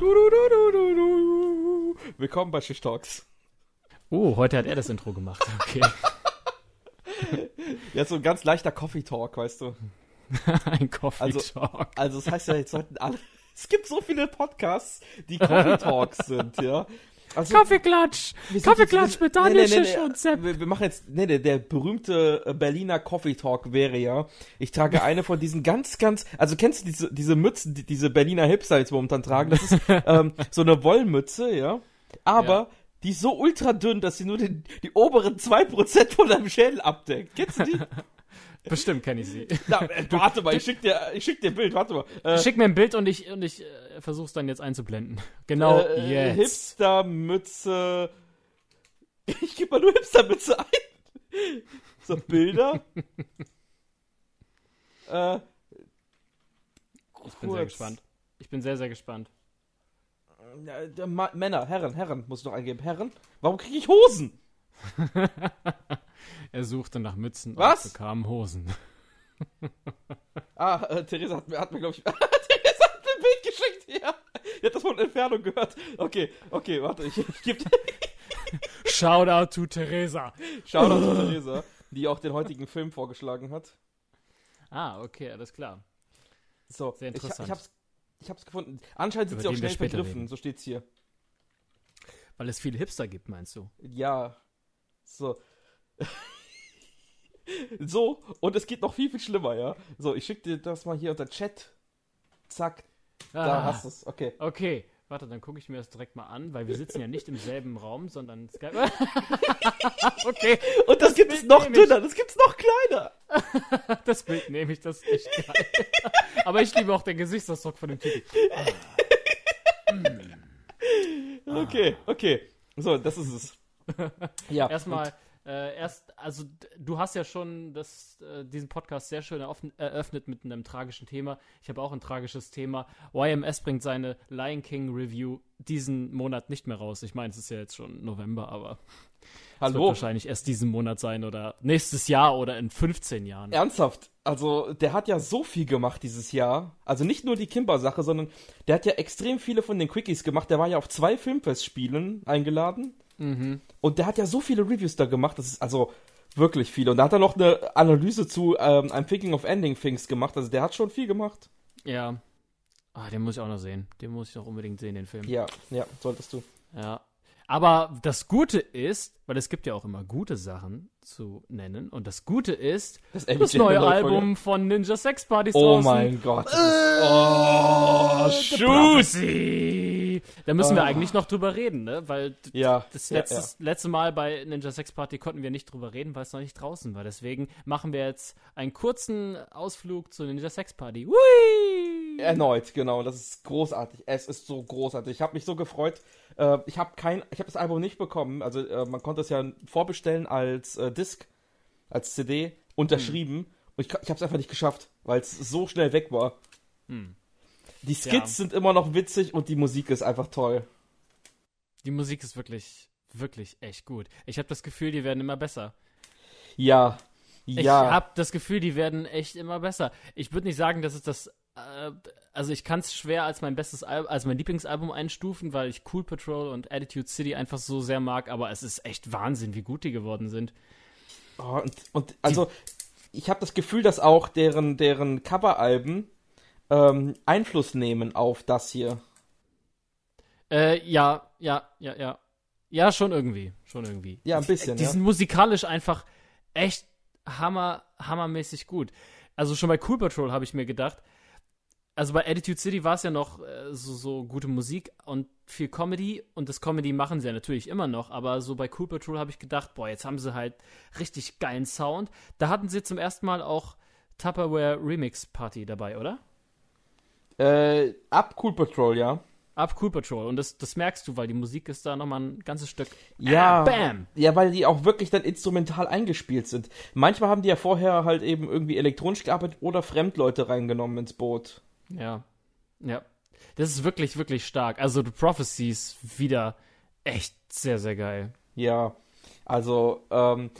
Du, du, du, Willkommen bei Shish Talks. Oh, heute hat er das Intro gemacht. Okay. jetzt so ein ganz leichter Coffee Talk, weißt du. ein Coffee also, Talk. Also, das heißt ja, jetzt sollten alle. Es gibt so viele Podcasts, die Coffee Talks sind, ja. Also, Kaffeeklatsch! Kaffeeklatsch mit Daniel nee, nee, nee, und Sepp. Wir, wir, machen jetzt, nee, der, der berühmte äh, Berliner Coffee Talk wäre ja, ich trage eine von diesen ganz, ganz, also kennst du diese, diese Mützen, die, diese Berliner Hipster jetzt momentan tragen? Das ist ähm, so eine Wollmütze, ja. Aber ja. die ist so ultra dünn, dass sie nur den, die oberen 2% von deinem Schädel abdeckt. Kennst du die? Bestimmt kenne ich sie. Na, äh, warte mal, ich schick dir, ich schick dir ein Bild, warte mal. Äh, schick mir ein Bild und ich, und ich äh, versuch's dann jetzt einzublenden. Genau äh, äh jetzt. Hipstermütze. Ich gebe mal nur Hipstermütze ein. So, Bilder. äh, ich bin sehr gespannt. Ich bin sehr, sehr gespannt. Ja, äh, Männer, Herren, Herren, muss ich noch eingeben. Herren, warum kriege ich Hosen? er suchte nach Mützen Was? und bekam Hosen. ah, äh, Theresa hat mir, hat mir glaube ich. Theresa hat ein Bild geschickt, ja. ihr habt das von Entfernung gehört. Okay, okay, warte, ich, ich gebe. Shoutout to Theresa. Shoutout to Theresa, die auch den heutigen Film vorgeschlagen hat. Ah, okay, alles klar. So, Sehr interessant. Ich, ich, hab's, ich hab's gefunden. Anscheinend sind Über sie auch schnell vergriffen, reden. so steht's hier. Weil es viele Hipster gibt, meinst du? Ja, so. so, und es geht noch viel, viel schlimmer, ja. So, ich schicke dir das mal hier unter Chat. Zack. Ah, da hast du es. Okay. Okay. Warte, dann gucke ich mir das direkt mal an, weil wir sitzen ja nicht im selben Raum, sondern Skype. okay. Und das, das gibt es noch dünner, ich. das es noch kleiner. das Bild nehme ich, das ist echt geil. Aber ich liebe auch den Gesichtsausdruck von dem Typen. Ah. Mm. Okay, okay. So, das ist es. ja. Erstmal, äh, erst, also du hast ja schon das, äh, diesen Podcast sehr schön eröffnet, eröffnet mit einem tragischen Thema. Ich habe auch ein tragisches Thema. YMS bringt seine Lion King Review diesen Monat nicht mehr raus. Ich meine, es ist ja jetzt schon November, aber es wird wahrscheinlich erst diesen Monat sein oder nächstes Jahr oder in 15 Jahren. Ernsthaft? Also, der hat ja so viel gemacht dieses Jahr. Also nicht nur die Kimber-Sache, sondern der hat ja extrem viele von den Quickies gemacht. Der war ja auf zwei Filmfestspielen eingeladen. Mhm. Und der hat ja so viele Reviews da gemacht, das ist also wirklich viele. Und da hat er noch eine Analyse zu ähm, I'm Thinking of Ending Things gemacht, also der hat schon viel gemacht. Ja. Ah, den muss ich auch noch sehen. Den muss ich noch unbedingt sehen, den Film. Ja, ja, solltest du. Ja. Aber das Gute ist, weil es gibt ja auch immer gute Sachen zu nennen, und das Gute ist, das, das neue Album Folge. von Ninja Sex Party Oh draußen. mein Gott. Äh, oh, Schusi! Da müssen wir oh. eigentlich noch drüber reden, ne? Weil ja, das letzte, ja, ja. letzte Mal bei Ninja Sex Party konnten wir nicht drüber reden, weil es noch nicht draußen war. Deswegen machen wir jetzt einen kurzen Ausflug zu Ninja Sex Party. Hui! Erneut, genau. Das ist großartig. Es ist so großartig. Ich habe mich so gefreut. Äh, ich habe kein, ich habe das Album nicht bekommen. Also äh, man konnte es ja vorbestellen als äh, Disc, als CD unterschrieben. Hm. Und ich, ich habe es einfach nicht geschafft, weil es so schnell weg war. Hm. Die Skits ja. sind immer noch witzig und die Musik ist einfach toll. Die Musik ist wirklich, wirklich echt gut. Ich habe das Gefühl, die werden immer besser. Ja, ich habe das Gefühl, die werden echt immer besser. Ich würde nicht sagen, dass es das äh, also ich kann es schwer als mein bestes Album, als mein Lieblingsalbum einstufen, weil ich Cool Patrol und Attitude City einfach so sehr mag, aber es ist echt Wahnsinn, wie gut die geworden sind. Oh, und, und also die, ich habe das Gefühl, dass auch deren, deren Coveralben ähm, Einfluss nehmen auf das hier. Äh, ja, ja, ja, ja. Ja, schon irgendwie. Schon irgendwie. Ja, ein bisschen. Die, die ja. sind musikalisch einfach echt hammer, hammermäßig gut. Also schon bei Cool Patrol habe ich mir gedacht, also bei Attitude City war es ja noch äh, so, so, gute Musik und viel Comedy und das Comedy machen sie ja natürlich immer noch, aber so bei Cool Patrol habe ich gedacht, boah, jetzt haben sie halt richtig geilen Sound. Da hatten sie zum ersten Mal auch Tupperware Remix Party dabei, oder? Äh, ab Cool Patrol, ja. Ab Cool Patrol. Und das, das merkst du, weil die Musik ist da nochmal ein ganzes Stück. Ah, ja. Ah, bam! Ja, weil die auch wirklich dann instrumental eingespielt sind. Manchmal haben die ja vorher halt eben irgendwie elektronisch gearbeitet oder Fremdleute reingenommen ins Boot. Ja. Ja. Das ist wirklich, wirklich stark. Also The Prophecies wieder echt sehr, sehr geil. Ja. Also, ähm,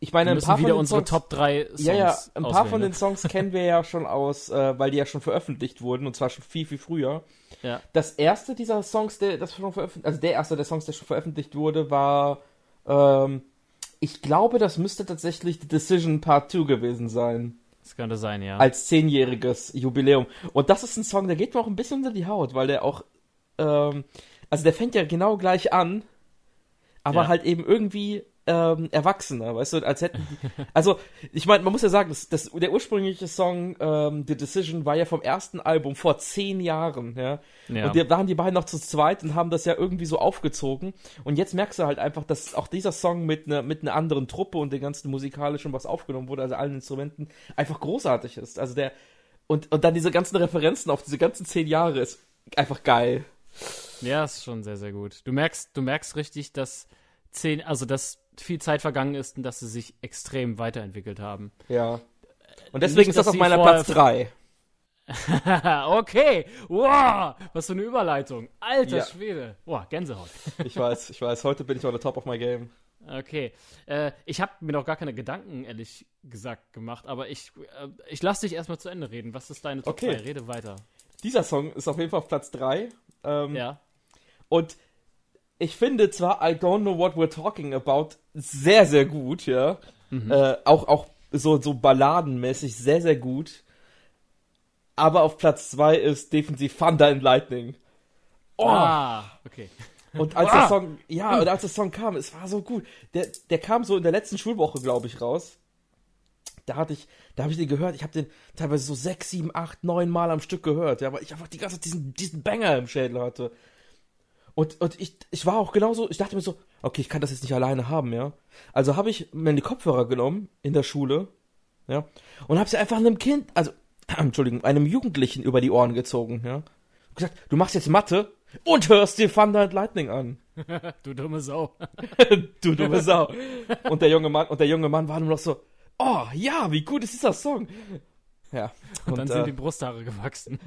ich meine, ein paar wieder von den unsere Songs, Top 3 Songs. Ja, ja, ein paar auswählen. von den ne? Songs kennen wir ja schon aus, äh, weil die ja schon veröffentlicht wurden und zwar schon viel, viel früher. Ja. Das erste dieser Songs, der das schon veröffentlicht, also der erste der Songs, der schon veröffentlicht wurde, war, ähm, ich glaube, das müsste tatsächlich The Decision Part 2 gewesen sein. Das könnte sein, ja. Als zehnjähriges Jubiläum. Und das ist ein Song, der geht mir auch ein bisschen unter die Haut, weil der auch. Ähm, also der fängt ja genau gleich an, aber ja. halt eben irgendwie ähm, erwachsener, weißt du, als hätten die, also ich meine, man muss ja sagen, das, das, der ursprüngliche Song ähm, The Decision war ja vom ersten Album vor zehn Jahren, ja, ja. und da waren die beiden noch zu zweit und haben das ja irgendwie so aufgezogen und jetzt merkst du halt einfach, dass auch dieser Song mit einer mit einer anderen Truppe und den ganzen musikalischen, was aufgenommen wurde, also allen Instrumenten, einfach großartig ist, also der und, und dann diese ganzen Referenzen auf diese ganzen zehn Jahre ist einfach geil. Ja, ist schon sehr, sehr gut. Du merkst, du merkst richtig, dass zehn, also dass viel Zeit vergangen ist und dass sie sich extrem weiterentwickelt haben. Ja. Und äh, deswegen Nicht, ist das auf meiner Platz 3. okay, wow, was für eine Überleitung. Alter ja. Schwede. Wow, Gänsehaut. ich weiß, ich weiß, heute bin ich on the top of my game. Okay, äh, ich habe mir noch gar keine Gedanken, ehrlich gesagt, gemacht, aber ich, äh, ich lasse dich erstmal zu Ende reden. Was ist deine Top okay. 3? Rede weiter. Dieser Song ist auf jeden Fall auf Platz 3. Ähm, ja. Und ich finde zwar I don't know what we're talking about sehr, sehr gut, ja. Mhm. Äh, auch, auch so, so balladenmäßig sehr, sehr gut. Aber auf Platz 2 ist defensiv Thunder and Lightning. Oh. Ah, okay. Und als der ah. Song, ja, und als der Song kam, es war so gut. Der, der kam so in der letzten Schulwoche, glaube ich, raus. Da hatte ich, da habe ich den gehört. Ich habe den teilweise so sechs, sieben, acht, neun Mal am Stück gehört, ja, weil ich einfach die ganze Zeit diesen, diesen Banger im Schädel hatte. Und, und ich, ich war auch genauso, ich dachte mir so, okay, ich kann das jetzt nicht alleine haben, ja. Also habe ich mir die Kopfhörer genommen in der Schule, ja, und habe sie einfach einem Kind, also, Entschuldigung, einem Jugendlichen über die Ohren gezogen, ja. Und gesagt, du machst jetzt Mathe und hörst dir Thunder and Lightning an. du dumme Sau. du dumme Sau. Und der junge Mann, und der junge Mann war nur noch so, oh ja, wie gut ist dieser Song. Ja. Und, und dann äh, sind die Brusthaare gewachsen.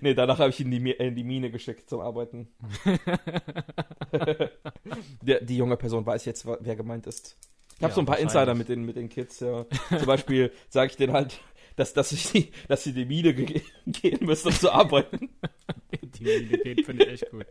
nee, danach habe ich ihn in, in die, Mine geschickt zum Arbeiten. die, die junge Person weiß jetzt, wer gemeint ist. Ich habe ja, so ein paar Insider mit den, mit den Kids, ja. Zum Beispiel sage ich denen halt, dass, dass, ich die, dass sie die Mine ge gehen müssen, um zu arbeiten. die Mine geht, finde ich echt gut.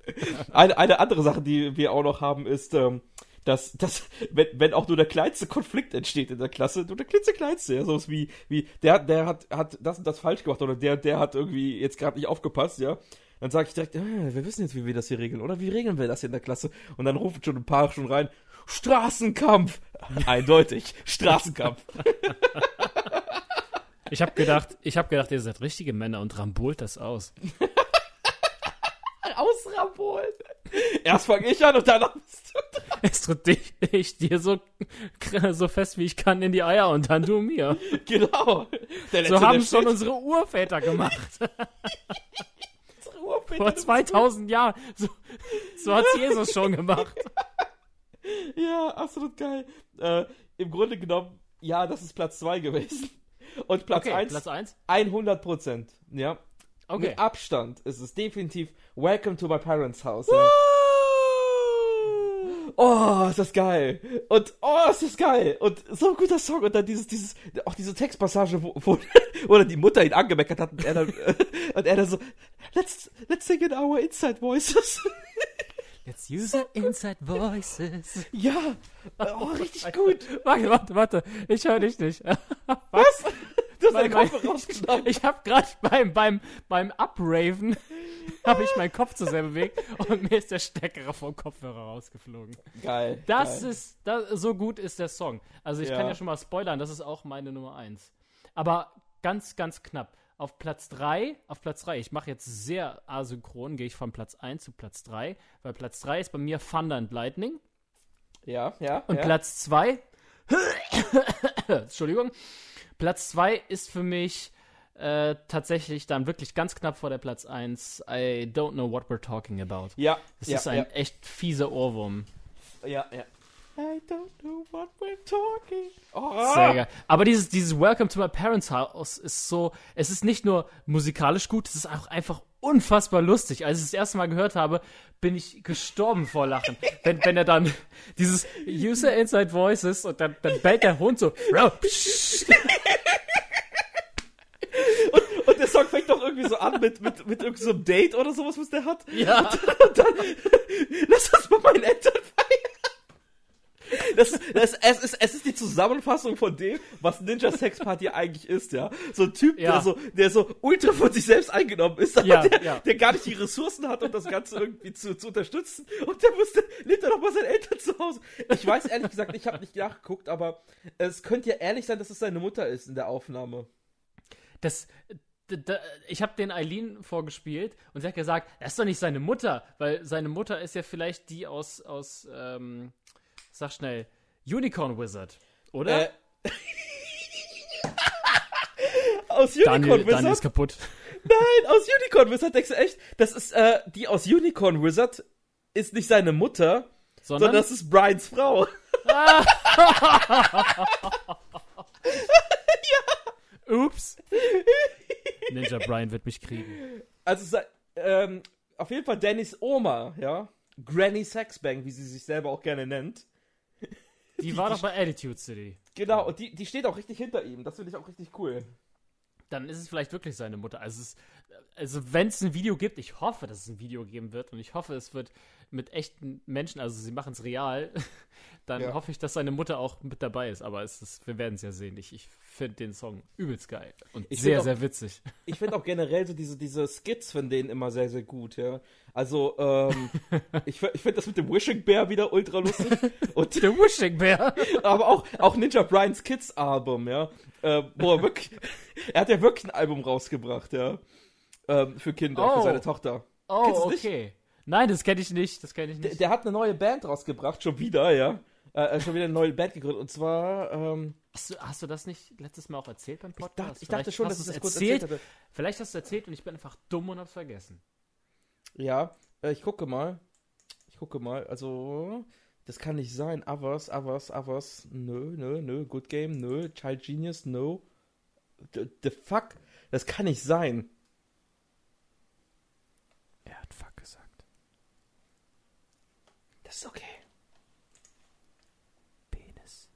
eine, eine andere Sache, die wir auch noch haben, ist, ähm, dass, dass wenn, wenn auch nur der kleinste Konflikt entsteht in der Klasse, nur der klitzekleinste, ja, sowas wie, wie, der, der hat, hat das und das falsch gemacht oder der, der hat irgendwie jetzt gerade nicht aufgepasst, ja, dann sage ich direkt, äh, wir wissen jetzt, wie wir das hier regeln, oder wie regeln wir das hier in der Klasse? Und dann rufen schon ein paar schon rein, Straßenkampf! Eindeutig, Straßenkampf. Ich habe gedacht, ich habe gedacht, ihr seid richtige Männer und rambolt das aus. Ausrambolt. Erst fange ich an und dann bist du erst drücke ich dir so, so fest, wie ich kann, in die Eier und dann du mir. Genau. so haben schon unsere Urväter gemacht. unsere Urväter Vor 2000 Jahren. So, so hat Jesus schon gemacht. ja, absolut geil. Äh, Im Grunde genommen, ja, das ist Platz 2 gewesen. Und Platz 1, okay, 100 Prozent. Ja. Okay. Mit Abstand ist es definitiv Welcome to my parents' house. Ja oh, ist das geil. Und oh, ist das geil. Und so ein guter Song. Und dann dieses, dieses, auch diese Textpassage, wo, wo wo oder die Mutter ihn angemeckert hat und er dann, und er dann so, let's, let's sing in our inside voices. Let's use so our inside voices. Ja, oh, richtig gut. Warte, warte, warte. Ich höre dich nicht. Was? Du hast deine Kopfhörer rausgeschnappt. Ich habe gerade beim, beim, beim Upraven habe ich meinen Kopf zu sehr bewegt und mir ist der Stecker vom Kopfhörer rausgeflogen. Geil. Das geil. ist, das, so gut ist der Song. Also ich ja. kann ja schon mal spoilern, das ist auch meine Nummer 1. Aber ganz, ganz knapp. Auf Platz 3, auf Platz 3, ich mache jetzt sehr asynchron, gehe ich von Platz 1 zu Platz 3, weil Platz 3 ist bei mir Thunder and Lightning. Ja, ja. Und ja. Platz 2, Entschuldigung, Platz 2 ist für mich äh, tatsächlich dann wirklich ganz knapp vor der Platz 1. I don't know what we're talking about. Ja. Das ja, ist ein ja. echt fieser Ohrwurm. Ja, ja. I don't know what we're talking. Oh. Sehr geil. Aber dieses, dieses Welcome to my parents house ist so, es ist nicht nur musikalisch gut, es ist auch einfach unfassbar lustig. Als ich das erste Mal gehört habe, bin ich gestorben vor Lachen. wenn, wenn er dann dieses User Inside Voices und dann, dann bellt der Hund so. und, und der Song fängt doch irgendwie so an mit, mit, mit irgendeinem so Date oder sowas, was der hat. Ja. Und dann, und dann, lass das mal meinen Eltern das, das, es, ist, es ist die Zusammenfassung von dem, was Ninja Sex Party eigentlich ist, ja. So ein Typ, ja. der, so, der so ultra von sich selbst eingenommen ist, aber ja, der, ja. der gar nicht die Ressourcen hat, um das Ganze irgendwie zu, zu unterstützen. Und der musste, lebt dann nochmal seinen Eltern zu Hause. Ich weiß ehrlich gesagt, ich habe nicht nachgeguckt, aber es könnte ja ehrlich sein, dass es seine Mutter ist in der Aufnahme. Das, ich habe den Eileen vorgespielt und sie hat gesagt, das ist doch nicht seine Mutter, weil seine Mutter ist ja vielleicht die aus, aus ähm, Sag schnell. Unicorn Wizard, oder? Äh. aus Unicorn Daniel, Wizard? Daniel ist kaputt. Nein, aus Unicorn Wizard, denkst du echt? Das ist, äh, die aus Unicorn Wizard ist nicht seine Mutter, sondern, sondern das ist Brians Frau. ja. Ups. Ninja Brian wird mich kriegen. Also, ähm, auf jeden Fall Dannys Oma, ja. Granny Sexbank, wie sie sich selber auch gerne nennt. Die, die war die, doch bei Attitude City. Genau, und die, die steht auch richtig hinter ihm. Das finde ich auch richtig cool. Dann ist es vielleicht wirklich seine Mutter. Also es ist also wenn es ein Video gibt, ich hoffe, dass es ein Video geben wird und ich hoffe, es wird mit echten Menschen, also sie machen es real, dann ja. hoffe ich, dass seine Mutter auch mit dabei ist. Aber ist, wir werden es ja sehen. Ich, ich finde den Song übelst geil und ich sehr, auch, sehr witzig. Ich finde auch generell so diese, diese Skits von denen immer sehr, sehr gut, ja. Also, ähm, ich, ich finde das mit dem Wishing Bear wieder ultra lustig. Und der Wishing Bear. aber auch, auch Ninja Brian's Kids Album, ja. Äh, boah, wirklich, er hat ja wirklich ein Album rausgebracht, ja ähm, für Kinder, oh. für seine oh. Tochter. Oh, Kennst okay. Nicht? Nein, das kenne ich nicht. Das kenne ich nicht. Der, der, hat eine neue Band rausgebracht, schon wieder, ja. Äh, äh, schon wieder eine neue Band gegründet. Und zwar. Ähm, hast, du, hast du das nicht letztes Mal auch erzählt beim Podcast? Ich dachte, ich dachte schon, dass es das kurz erzählt, erzählt hatte. Vielleicht hast du es erzählt und ich bin einfach dumm und hab's vergessen. Ja, äh, ich gucke mal. Ich gucke mal. Also, das kann nicht sein. Avers, Avers, Avers. Nö, nö, nö. Good Game, nö. Child Genius, no. The, the fuck? Das kann nicht sein. ist okay. Penis.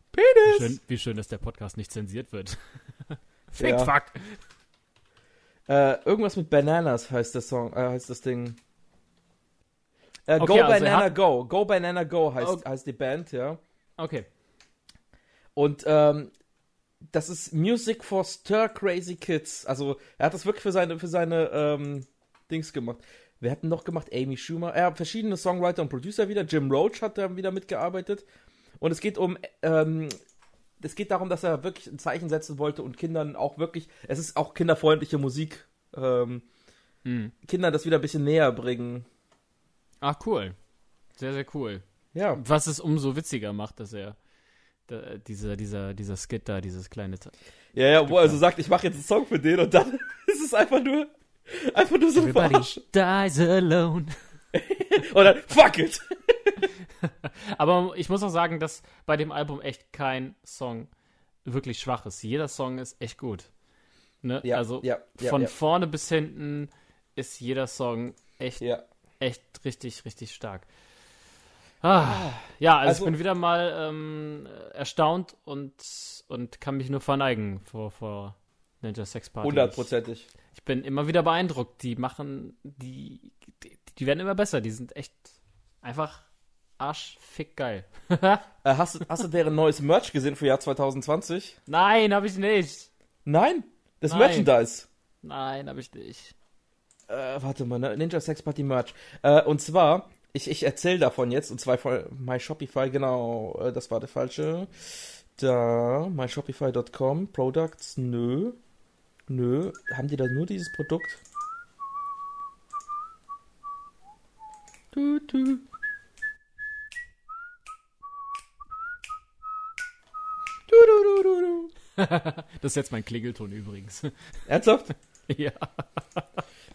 Penis! Wie schön, wie schön, dass der Podcast nicht zensiert wird. Fick, ja. fuck! Äh, irgendwas mit Bananas heißt der Song, äh, heißt das Ding. Äh, okay, go also Banana Go. Go Banana Go heißt, okay. Oh. heißt die Band, ja. Okay. Und ähm, das ist Music for Stir Crazy Kids. Also er hat das wirklich für seine, für seine ähm, Dings gemacht. Wer hat denn noch gemacht? Amy Schumer. Ja, verschiedene Songwriter und Producer wieder. Jim Roach hat da wieder mitgearbeitet. Und es geht um, ähm, es geht darum, dass er wirklich ein Zeichen setzen wollte und Kindern auch wirklich, es ist auch kinderfreundliche Musik, ähm, hm. Kindern das wieder ein bisschen näher bringen. Ach, cool. Sehr, sehr cool. Ja. Was es umso witziger macht, dass er da, dieser, dieser, dieser Skit da, dieses kleine. Ja, ja, wo er so also sagt, ich mache jetzt einen Song für den und dann ist es einfach nur Einfach nur so Everybody Verarsch. dies alone. Oder fuck it. Aber ich muss auch sagen, dass bei dem Album echt kein Song wirklich schwach ist. Jeder Song ist echt gut. Ne? Ja, also ja, ja, von vorne bis hinten ist jeder Song echt, echt richtig, richtig stark. Ah, ja, also, also, ich bin wieder mal ähm, erstaunt und, und kann mich nur verneigen vor, vor Ninja Sex Party. Hundertprozentig. Ich, bin immer wieder beeindruckt. Die machen, die, die, die werden immer besser. Die sind echt einfach arschfick geil. äh, hast, du, hast du deren neues Merch gesehen für Jahr 2020? Nein, habe ich nicht. Nein? Das Nein. Merchandise? Nein, habe ich nicht. Äh, warte mal, ne? Ninja Sex Party Merch. Äh, und zwar, ich, ich erzähle davon jetzt, und zwar von My Shopify, genau, äh, das war der falsche. Da, myshopify.com, Products, nö. Nö, haben die da nur dieses Produkt? Du, du. Du, du, du, du, du. das ist jetzt mein Klingelton übrigens. Ernsthaft? ja.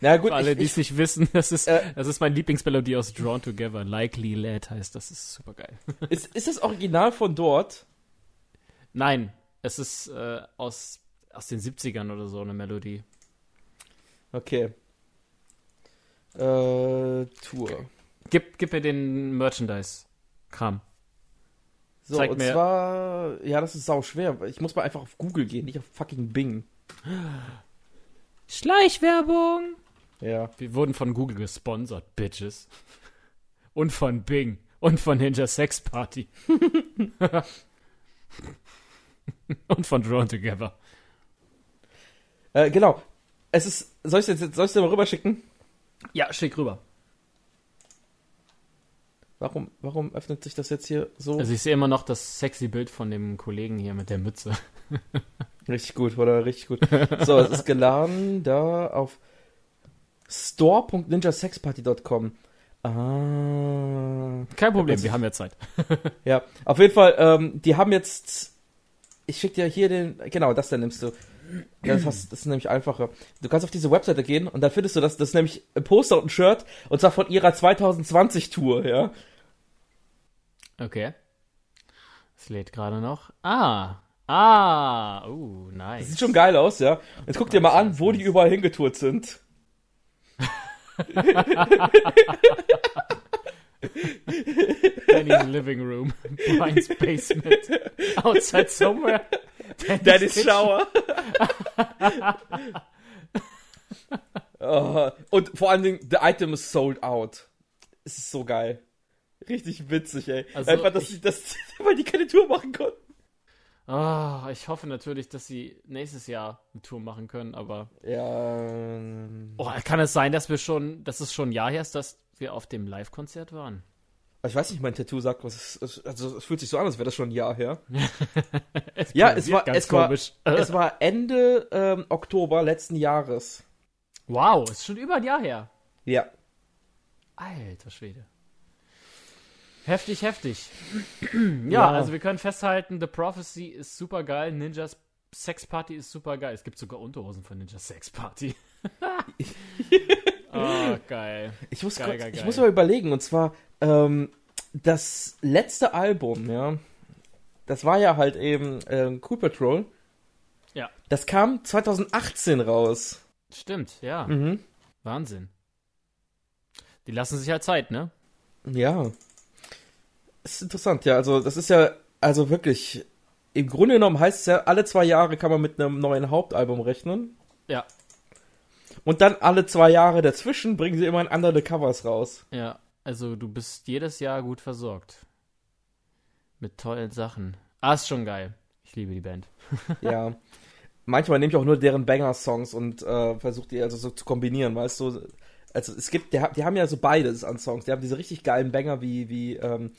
Na gut, Für alle, die es nicht wissen, das ist, äh, das ist mein Lieblingsmelodie aus Drawn Together. Likely Lad heißt das, ist super geil. ist, ist das Original von dort? Nein, es ist äh, aus aus den 70ern oder so eine Melodie. Okay. Äh, Tour. Gib, gib mir den Merchandise-Kram. So, Zeig und mir. zwar, ja, das ist sau schwer. Ich muss mal einfach auf Google gehen, nicht auf fucking Bing. Schleichwerbung! Ja. Wir wurden von Google gesponsert, Bitches. Und von Bing. Und von Ninja Sex Party. und von Drawn Together. Äh, genau. Es ist. Soll ich es jetzt soll dir mal rüberschicken? Ja, schick rüber. Warum, warum öffnet sich das jetzt hier so? Also ich sehe immer noch das sexy Bild von dem Kollegen hier mit der Mütze. richtig gut, oder? Richtig gut. So, es ist geladen da auf store.ninjasexparty.com. Ah. Kein Problem, ja, also wir haben ja Zeit. ja, auf jeden Fall, ähm, die haben jetzt. Ich schicke dir hier den. Genau, das dann nimmst du. Ja, das, hast, das ist nämlich einfacher. Du kannst auf diese Webseite gehen und da findest du das. Das ist nämlich ein Poster und ein Shirt und zwar von ihrer 2020-Tour, ja. Okay. Es lädt gerade noch. Ah, Ah, uh, nice. Das sieht schon geil aus, ja. Jetzt guck dir mal an, wo die überall hingetourt sind. Danny's living room, Brian's basement, outside somewhere. Dennis, Dennis Schauer. oh. Und vor allen Dingen, the item is sold out. Es ist so geil. Richtig witzig, ey. Also Einfach, dass ich, die, dass, weil die keine Tour machen konnten. Oh, ich hoffe natürlich, dass sie nächstes Jahr eine Tour machen können, aber. Ja. Oh, ähm. kann es sein, dass wir schon, dass es schon ein Jahr her ist, dass wir auf dem Live-Konzert waren? ich weiß nicht, mein Tattoo sagt was. Es, also es fühlt sich so an, als wäre das schon ein Jahr her. es ja, es war, es komisch. war, es war Ende ähm, Oktober letzten Jahres. Wow, ist schon über ein Jahr her. Ja. Alter Schwede. Heftig, heftig. ja, ja, also wir können festhalten, The Prophecy ist super geil, Ninjas Sex Party ist super geil. Es gibt sogar Unterhosen von Ninjas Sex Party. oh, ah, geil. Ich muss, geil, geil, ich geil. muss mal überlegen, und zwar, ähm, das letzte Album, ja, das war ja halt eben äh, Cool Patrol. Ja. Das kam 2018 raus. Stimmt, ja. Mhm. Wahnsinn. Die lassen sich halt Zeit, ne? Ja. Ist interessant, ja. Also, das ist ja, also wirklich, im Grunde genommen heißt es ja, alle zwei Jahre kann man mit einem neuen Hauptalbum rechnen. Ja. Und dann alle zwei Jahre dazwischen bringen sie immer andere Covers raus. Ja. Also du bist jedes Jahr gut versorgt. Mit tollen Sachen. Ah, ist schon geil. Ich liebe die Band. ja. Manchmal nehme ich auch nur deren Banger-Songs und äh, versuche die also so zu kombinieren, weißt du? Also es gibt, die, die haben ja so beides an Songs. Die haben diese richtig geilen Banger wie, wie, ähm,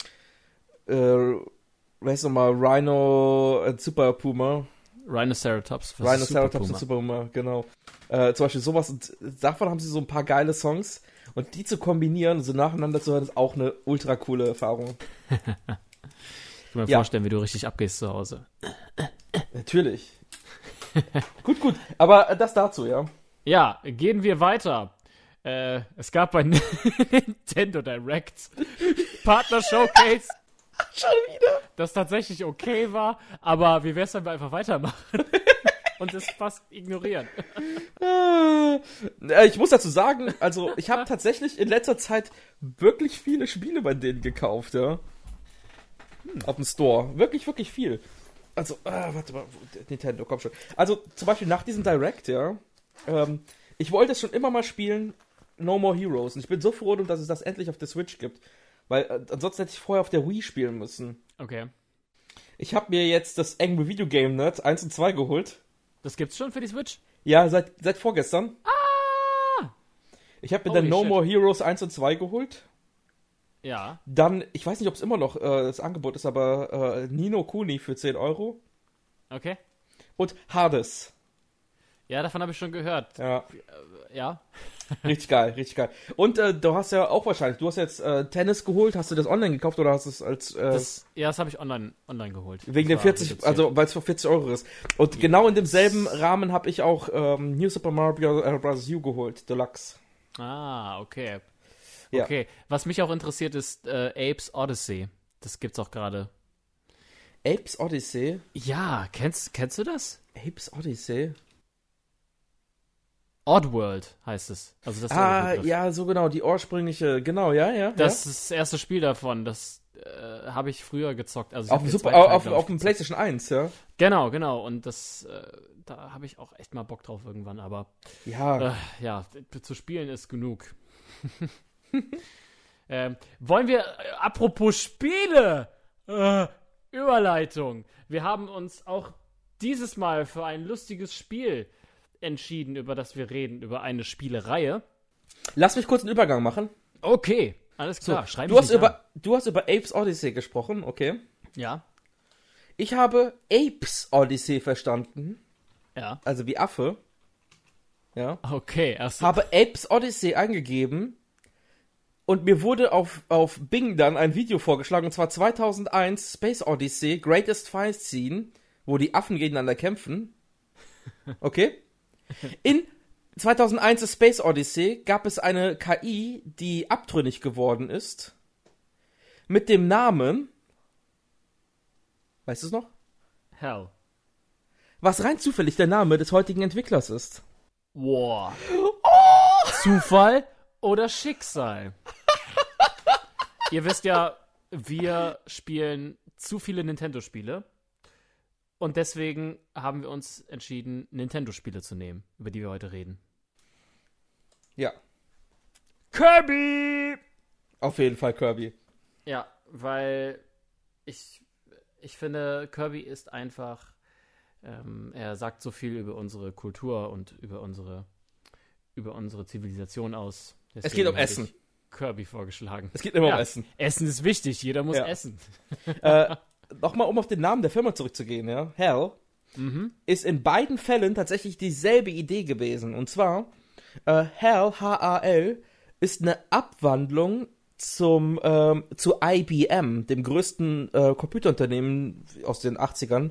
äh, weißt du mal, Rhino und äh, Super Puma. Rhinoceratops. Rhinoceratops Super Puma. und Super Puma, genau. Äh, zum Beispiel sowas und davon haben sie so ein paar geile Songs und die zu kombinieren, so nacheinander zu hören, ist auch eine ultra coole Erfahrung. ich kann mir ja. vorstellen, wie du richtig abgehst zu Hause. Natürlich. gut, gut. Aber äh, das dazu, ja. Ja, gehen wir weiter. Äh, es gab bei Nintendo Direct Partner Showcase. Schon wieder. Das tatsächlich okay war, aber wie wäre es, wenn wir einfach weitermachen? und das fast ignorieren. Äh, ich muss dazu sagen, also ich habe tatsächlich in letzter Zeit wirklich viele Spiele bei denen gekauft, ja. Hm. Auf dem Store. Wirklich, wirklich viel. Also, ah, warte mal, Nintendo, komm schon. Also, zum Beispiel nach diesem Direct, ja. Ähm, ich wollte es schon immer mal spielen, No More Heroes. Und ich bin so froh, dass es das endlich auf der Switch gibt. Weil äh, ansonsten hätte ich vorher auf der Wii spielen müssen. Okay. Ich habe mir jetzt das Angry Video Game Nerd 1 und 2 geholt. Das gibt's schon für die Switch? Ja, seit, seit vorgestern. Ah! Ich habe mir dann No shit. More Heroes 1 und 2 geholt. Ja. Dann, ich weiß nicht, ob es immer noch äh, das Angebot ist, aber äh, Nino Kuni für 10 Euro. Okay. Und Hades. Ja, davon habe ich schon gehört. Ja. Äh, ja richtig geil, richtig geil. Und äh, du hast ja auch wahrscheinlich, du hast jetzt äh, Tennis geholt, hast du das online gekauft oder hast du es als. Äh, das, ja, das habe ich online, online geholt. Wegen den 40, also weil es für 40 Euro ist. Und ja. genau in demselben Rahmen habe ich auch ähm, New Super Mario äh, Bros. U geholt, Deluxe. Ah, okay. Ja. Okay, was mich auch interessiert ist äh, Apes Odyssey. Das gibt's auch gerade. Apes Odyssey? Ja, kennst, kennst du das? Apes Odyssey? Oddworld heißt es. Also das ah, ja, so genau, die ursprüngliche, genau, ja, ja. Das ja. ist das erste Spiel davon, das äh, habe ich früher gezockt. Also auf, Super, Teil, auf, auf dem PlayStation 1, ja? Genau, genau. Und das, äh, da habe ich auch echt mal Bock drauf irgendwann, aber ja, äh, ja zu spielen ist genug. ähm, wollen wir, äh, apropos Spiele, äh, Überleitung. Wir haben uns auch dieses Mal für ein lustiges Spiel entschieden, über das wir reden, über eine Spielereihe. Lass mich kurz einen Übergang machen. Okay, alles klar. So, du, hast über, du hast über Apes Odyssey gesprochen, okay. Ja. Ich habe Apes Odyssey verstanden. Ja. Also wie Affe. Ja. Okay, erst. Habe Apes Odyssey eingegeben und mir wurde auf, auf Bing dann ein Video vorgeschlagen, und zwar 2001 Space Odyssey Greatest Fight Scene, wo die Affen gegeneinander kämpfen. Okay? In 2001 Space Odyssey gab es eine KI, die abtrünnig geworden ist. Mit dem Namen. Weißt du es noch? Hell. Was rein zufällig der Name des heutigen Entwicklers ist. Wow. Oh! Zufall oder Schicksal? Ihr wisst ja, wir spielen zu viele Nintendo-Spiele. Und deswegen haben wir uns entschieden, Nintendo-Spiele zu nehmen, über die wir heute reden. Ja. Kirby! Auf jeden Fall Kirby. Ja, weil ich, ich finde, Kirby ist einfach, ähm, er sagt so viel über unsere Kultur und über unsere, über unsere Zivilisation aus. Deswegen es geht um Essen. Kirby vorgeschlagen. Es geht immer ja. um Essen. Essen ist wichtig, jeder muss ja. essen. Äh, nochmal um auf den Namen der Firma zurückzugehen, ja, Hell, mhm. ist in beiden Fällen tatsächlich dieselbe Idee gewesen. Und zwar, äh, Hell, H-A-L, ist eine Abwandlung zum, ähm, zu IBM, dem größten äh, Computerunternehmen aus den 80ern.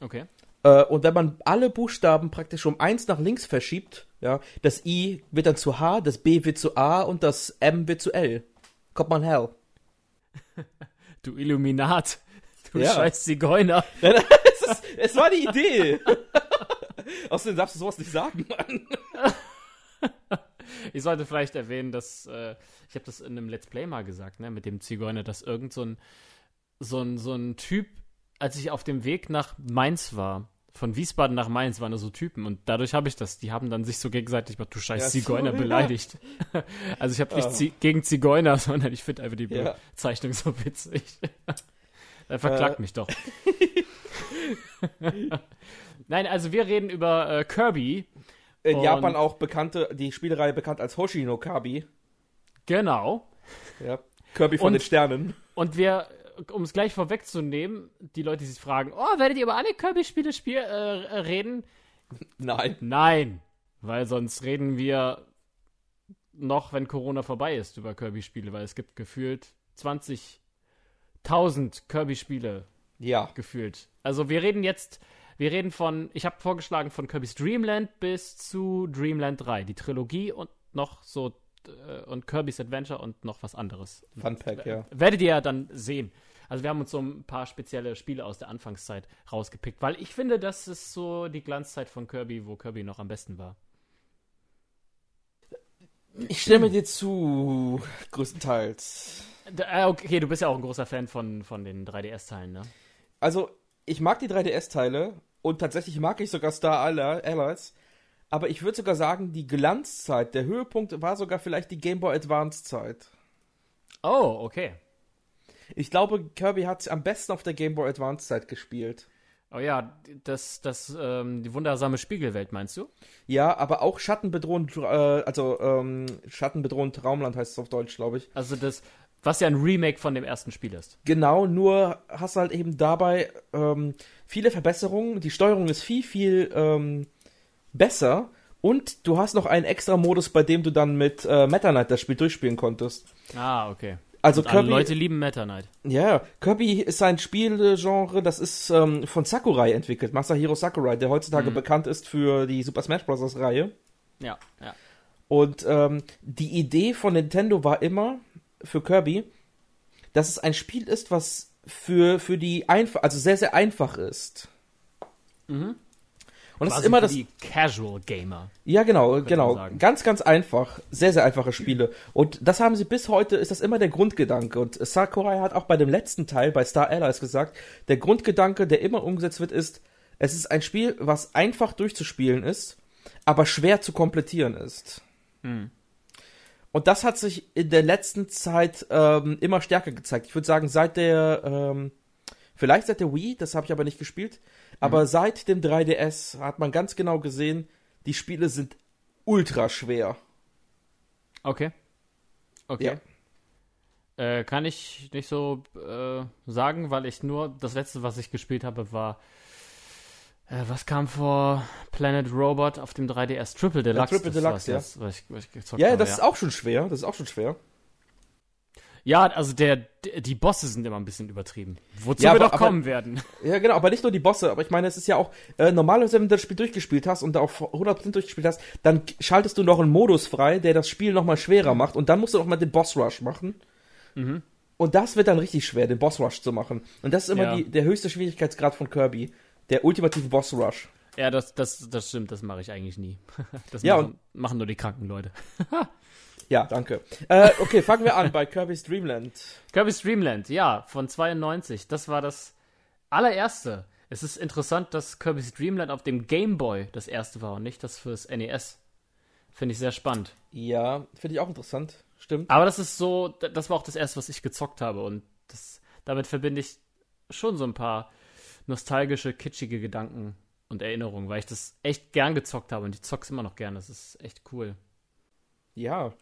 Okay. Äh, und wenn man alle Buchstaben praktisch um eins nach links verschiebt, ja, das I wird dann zu H, das B wird zu A und das M wird zu L. Kommt man Hell. du Illuminat. Du ja. scheiß Zigeuner. es, ist, es war die Idee. Außerdem darfst du sowas nicht sagen, Mann. Ich sollte vielleicht erwähnen, dass äh, ich habe das in einem Let's Play mal gesagt, ne, mit dem Zigeuner, dass irgend so ein, so ein, so ein Typ, als ich auf dem Weg nach Mainz war, von Wiesbaden nach Mainz waren da so Typen und dadurch habe ich das. Die haben dann sich so gegenseitig, du scheiß ja, Zigeuner, so, beleidigt. Ja. Also ich habe nicht oh. Ah. gegen Zigeuner, sondern ich finde einfach die Bezeichnung ja. so witzig. Dann äh, verklagt äh, mich doch. Nein, also wir reden über äh, Kirby. In Japan auch bekannte, die Spielereihe bekannt als Hoshino Kirby. Genau. Ja. Kirby von und, den Sternen. Und wir, um es gleich vorwegzunehmen, die Leute, die sich fragen, oh, werdet ihr über alle Kirby-Spiele spiel, äh, reden? Nein. Nein. Weil sonst reden wir noch, wenn Corona vorbei ist, über Kirby-Spiele, weil es gibt gefühlt 20 1000 Kirby-Spiele ja. gefühlt. Also wir reden jetzt, wir reden von, ich habe vorgeschlagen von Kirby's Dreamland bis zu Dreamland 3, die Trilogie und noch so äh, und Kirby's Adventure und noch was anderes. Funpack, ja. Werdet ihr ja dann sehen. Also wir haben uns so ein paar spezielle Spiele aus der Anfangszeit rausgepickt, weil ich finde, das ist so die Glanzzeit von Kirby, wo Kirby noch am besten war. Ich stimme dir zu, größtenteils. Ah, okay, du bist ja auch ein großer Fan von, von den 3DS-Teilen, ne? Also, ich mag die 3DS-Teile und tatsächlich mag ich sogar Star Allies, aber ich würde sogar sagen, die Glanzzeit, der Höhepunkt war sogar vielleicht die Game Boy Advance-Zeit. Oh, okay. Ich glaube, Kirby hat am besten auf der Game Boy Advance-Zeit gespielt. Oh ja, das, das, ähm, die wundersame Spiegelwelt, meinst du? Ja, aber auch schattenbedrohend, äh, also ähm, schattenbedrohend Traumland heißt es auf Deutsch, glaube ich. Also das, was ja ein Remake von dem ersten Spiel ist. Genau, nur hast du halt eben dabei ähm, viele Verbesserungen. Die Steuerung ist viel, viel ähm, besser. Und du hast noch einen extra Modus, bei dem du dann mit äh, Meta Knight das Spiel durchspielen konntest. Ah, okay. Also und Kirby, Leute lieben Meta Knight. Ja, yeah, Kirby ist ein Spielgenre, das ist ähm, von Sakurai entwickelt, Masahiro Sakurai, der heutzutage mhm. bekannt ist für die Super Smash Bros. Reihe. Ja, ja. Und ähm, die Idee von Nintendo war immer, für Kirby, dass es ein Spiel ist, was für, für die einfach, also sehr, sehr einfach ist. Mhm. Und das ist immer das. Die Casual Gamer. Ja, genau, genau. Ganz, ganz einfach. Sehr, sehr einfache Spiele. Und das haben sie bis heute, ist das immer der Grundgedanke. Und Sakurai hat auch bei dem letzten Teil, bei Star Allies, gesagt, der Grundgedanke, der immer umgesetzt wird, ist, es ist ein Spiel, was einfach durchzuspielen ist, aber schwer zu komplettieren ist. Hm. Und das hat sich in der letzten Zeit ähm, immer stärker gezeigt. Ich würde sagen, seit der, ähm, vielleicht seit der Wii, das habe ich aber nicht gespielt, aber mhm. seit dem 3DS hat man ganz genau gesehen, die Spiele sind ultra schwer. Okay. Okay. Ja. Äh, kann ich nicht so äh, sagen, weil ich nur das letzte, was ich gespielt habe, war äh, was kam vor Planet Robot auf dem 3DS? Triple Deluxe. Ja, Triple Deluxe, ja. was ich, was ich ja, habe, das ja. ist auch schon schwer. Das ist auch schon schwer. Ja, also der, die Bosse sind immer ein bisschen übertrieben. Wozu ja, aber, wir doch kommen aber, werden. Ja, genau, aber nicht nur die Bosse. Aber ich meine, es ist ja auch äh, normalerweise, wenn du das Spiel durchgespielt hast und da auf 100% durchgespielt hast, dann schaltest du noch einen Modus frei, der das Spiel nochmal schwerer mhm. macht. Und dann musst du nochmal den Boss Rush machen. Mhm. Und das wird dann richtig schwer, den Boss Rush zu machen. Und das ist immer ja. die, der höchste Schwierigkeitsgrad von Kirby der ultimative Boss Rush. Ja, das, das, das stimmt, das mache ich eigentlich nie. Das ja, machen, und machen nur die kranken Leute. ja, danke. Äh, okay, fangen wir an bei Kirby's Dreamland. Kirby's Dreamland, ja, von 92. Das war das allererste. Es ist interessant, dass Kirby's Dreamland auf dem Game Boy das erste war und nicht das fürs NES. Finde ich sehr spannend. Ja, finde ich auch interessant. Stimmt. Aber das ist so, das war auch das erste, was ich gezockt habe und das, damit verbinde ich schon so ein paar nostalgische, kitschige Gedanken und Erinnerungen, weil ich das echt gern gezockt habe und ich zock's immer noch gern. Das ist echt cool. Ja.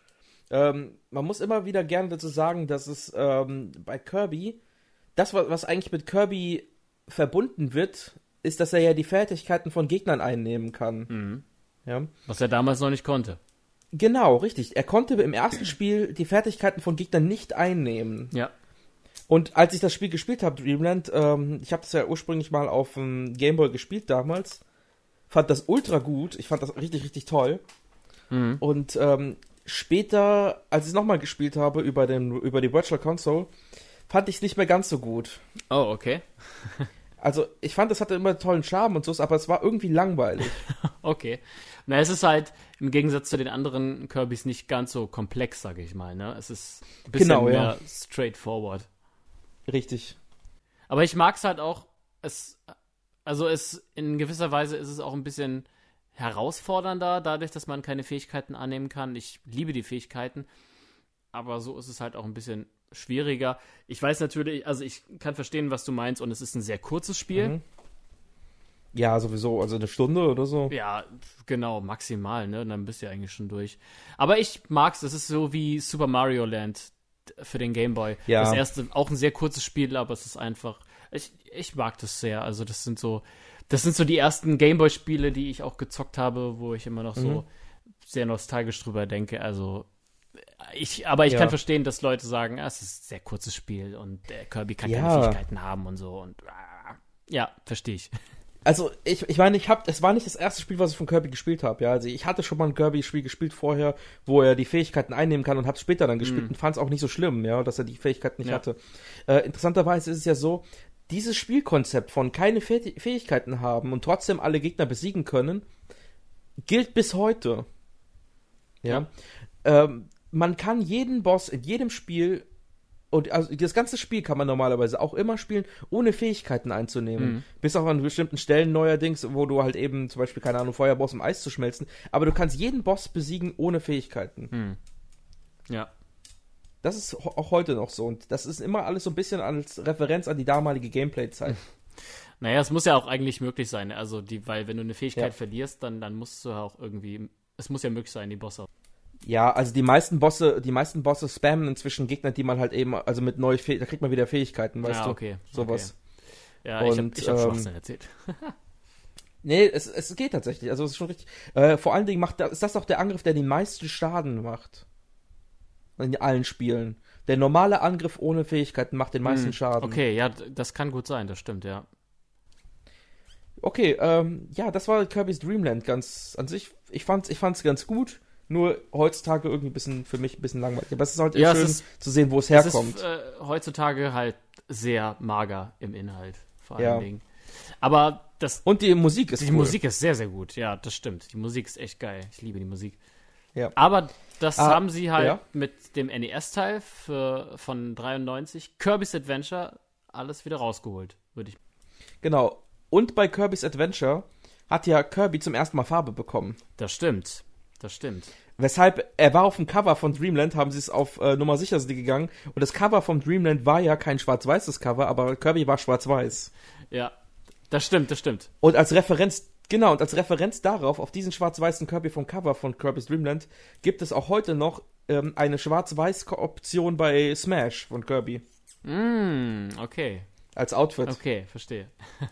Ähm, man muss immer wieder gerne dazu sagen, dass es ähm, bei Kirby, das, was eigentlich mit Kirby verbunden wird, ist, dass er ja die Fertigkeiten von Gegnern einnehmen kann. Mhm. Ja. Was er damals noch nicht konnte. Genau, richtig. Er konnte im ersten Spiel die Fertigkeiten von Gegnern nicht einnehmen. Ja. Und als ich das Spiel gespielt habe, Dreamland, ähm, ich habe das ja ursprünglich mal auf dem Gameboy gespielt damals, fand das ultra gut, ich fand das richtig, richtig toll. Mhm. Und ähm, später, als ich es nochmal gespielt habe über, den, über die Virtual Console, fand ich es nicht mehr ganz so gut. Oh, okay. also ich fand, es hatte immer tollen Charme und so, aber es war irgendwie langweilig. okay. Na, es ist halt im Gegensatz zu den anderen Kirbys nicht ganz so komplex, sage ich mal. Ne? Es ist ein bisschen genau, mehr ja. straightforward. Richtig. Aber ich mag es halt auch, es, also es, in gewisser Weise ist es auch ein bisschen herausfordernder, dadurch, dass man keine Fähigkeiten annehmen kann. Ich liebe die Fähigkeiten, aber so ist es halt auch ein bisschen schwieriger. Ich weiß natürlich, also ich kann verstehen, was du meinst, und es ist ein sehr kurzes Spiel. Mhm. Ja, sowieso, also eine Stunde oder so. Ja, genau, maximal, ne? Und dann bist du ja eigentlich schon durch. Aber ich mag's, das ist so wie Super Mario Land für den Gameboy. Ja. Das erste, auch ein sehr kurzes Spiel, aber es ist einfach. Ich, ich mag das sehr. Also, das sind so, das sind so die ersten Gameboy-Spiele, die ich auch gezockt habe, wo ich immer noch mhm. so sehr nostalgisch drüber denke. Also, ich, aber ich ja. kann verstehen, dass Leute sagen, ah, es ist ein sehr kurzes Spiel und äh, Kirby kann ja. keine Fähigkeiten haben und so und ah, ja, verstehe ich. also ich, ich meine, ich hab, es war nicht das erste Spiel, was ich von Kirby gespielt habe. Ja, also ich hatte schon mal ein Kirby-Spiel gespielt vorher, wo er die Fähigkeiten einnehmen kann und habe später dann gespielt mhm. und fand es auch nicht so schlimm, ja, dass er die Fähigkeiten nicht ja. hatte. Äh, interessanterweise ist es ja so, dieses Spielkonzept von keine Fäh Fähigkeiten haben und trotzdem alle Gegner besiegen können, gilt bis heute. Ja, ja. Ähm, man kann jeden Boss in jedem Spiel und also das ganze Spiel kann man normalerweise auch immer spielen, ohne Fähigkeiten einzunehmen. Mhm. Bis auch an bestimmten Stellen neuerdings, wo du halt eben zum Beispiel, keine Ahnung, Feuerboss im Eis zu schmelzen. Aber du kannst jeden Boss besiegen ohne Fähigkeiten. Mhm. Ja. Das ist auch heute noch so. Und das ist immer alles so ein bisschen als Referenz an die damalige Gameplay-Zeit. Naja, es muss ja auch eigentlich möglich sein. Also, die, weil wenn du eine Fähigkeit ja. verlierst, dann, dann musst du auch irgendwie. Es muss ja möglich sein, die Bosse ja, also die meisten Bosse, die meisten Bosse spammen inzwischen Gegner, die man halt eben, also mit neuen Fähigkeiten, da kriegt man wieder Fähigkeiten, weißt ja, ah, du? okay. Sowas. Okay. Ja, Und, ich habe hab, ich hab ähm, erzählt. nee, es, es geht tatsächlich. Also es ist schon richtig. Äh, vor allen Dingen macht da, ist das auch der Angriff, der den meisten Schaden macht. In allen Spielen. Der normale Angriff ohne Fähigkeiten macht den hm, meisten hm. Schaden. Okay, ja, das kann gut sein, das stimmt, ja. Okay, ähm, ja, das war Kirby's Dreamland ganz an sich. Ich fand's, ich fand's ganz gut. Nur heutzutage irgendwie ein bisschen, für mich ein bisschen langweilig. Aber es ist halt ja, schön ist, zu sehen, wo es herkommt. Es ist, äh, heutzutage halt sehr mager im Inhalt, vor allen ja. Dingen. Aber das. Und die Musik ist Die cool. Musik ist sehr, sehr gut. Ja, das stimmt. Die Musik ist echt geil. Ich liebe die Musik. Ja. Aber das ah, haben sie halt ja. mit dem NES-Teil von 93, Kirby's Adventure, alles wieder rausgeholt, würde ich. Genau. Und bei Kirby's Adventure hat ja Kirby zum ersten Mal Farbe bekommen. Das stimmt. Das stimmt. Weshalb, er war auf dem Cover von Dreamland, haben sie es auf äh, Nummer sicher gegangen. Und das Cover von Dreamland war ja kein schwarz-weißes Cover, aber Kirby war schwarz-weiß. Ja, das stimmt, das stimmt. Und als Referenz, genau, und als Referenz darauf, auf diesen schwarz-weißen Kirby vom Cover von Kirby's Dreamland, gibt es auch heute noch ähm, eine schwarz-weiß-Option bei Smash von Kirby. Mm, okay. Als Outfit. Okay, verstehe.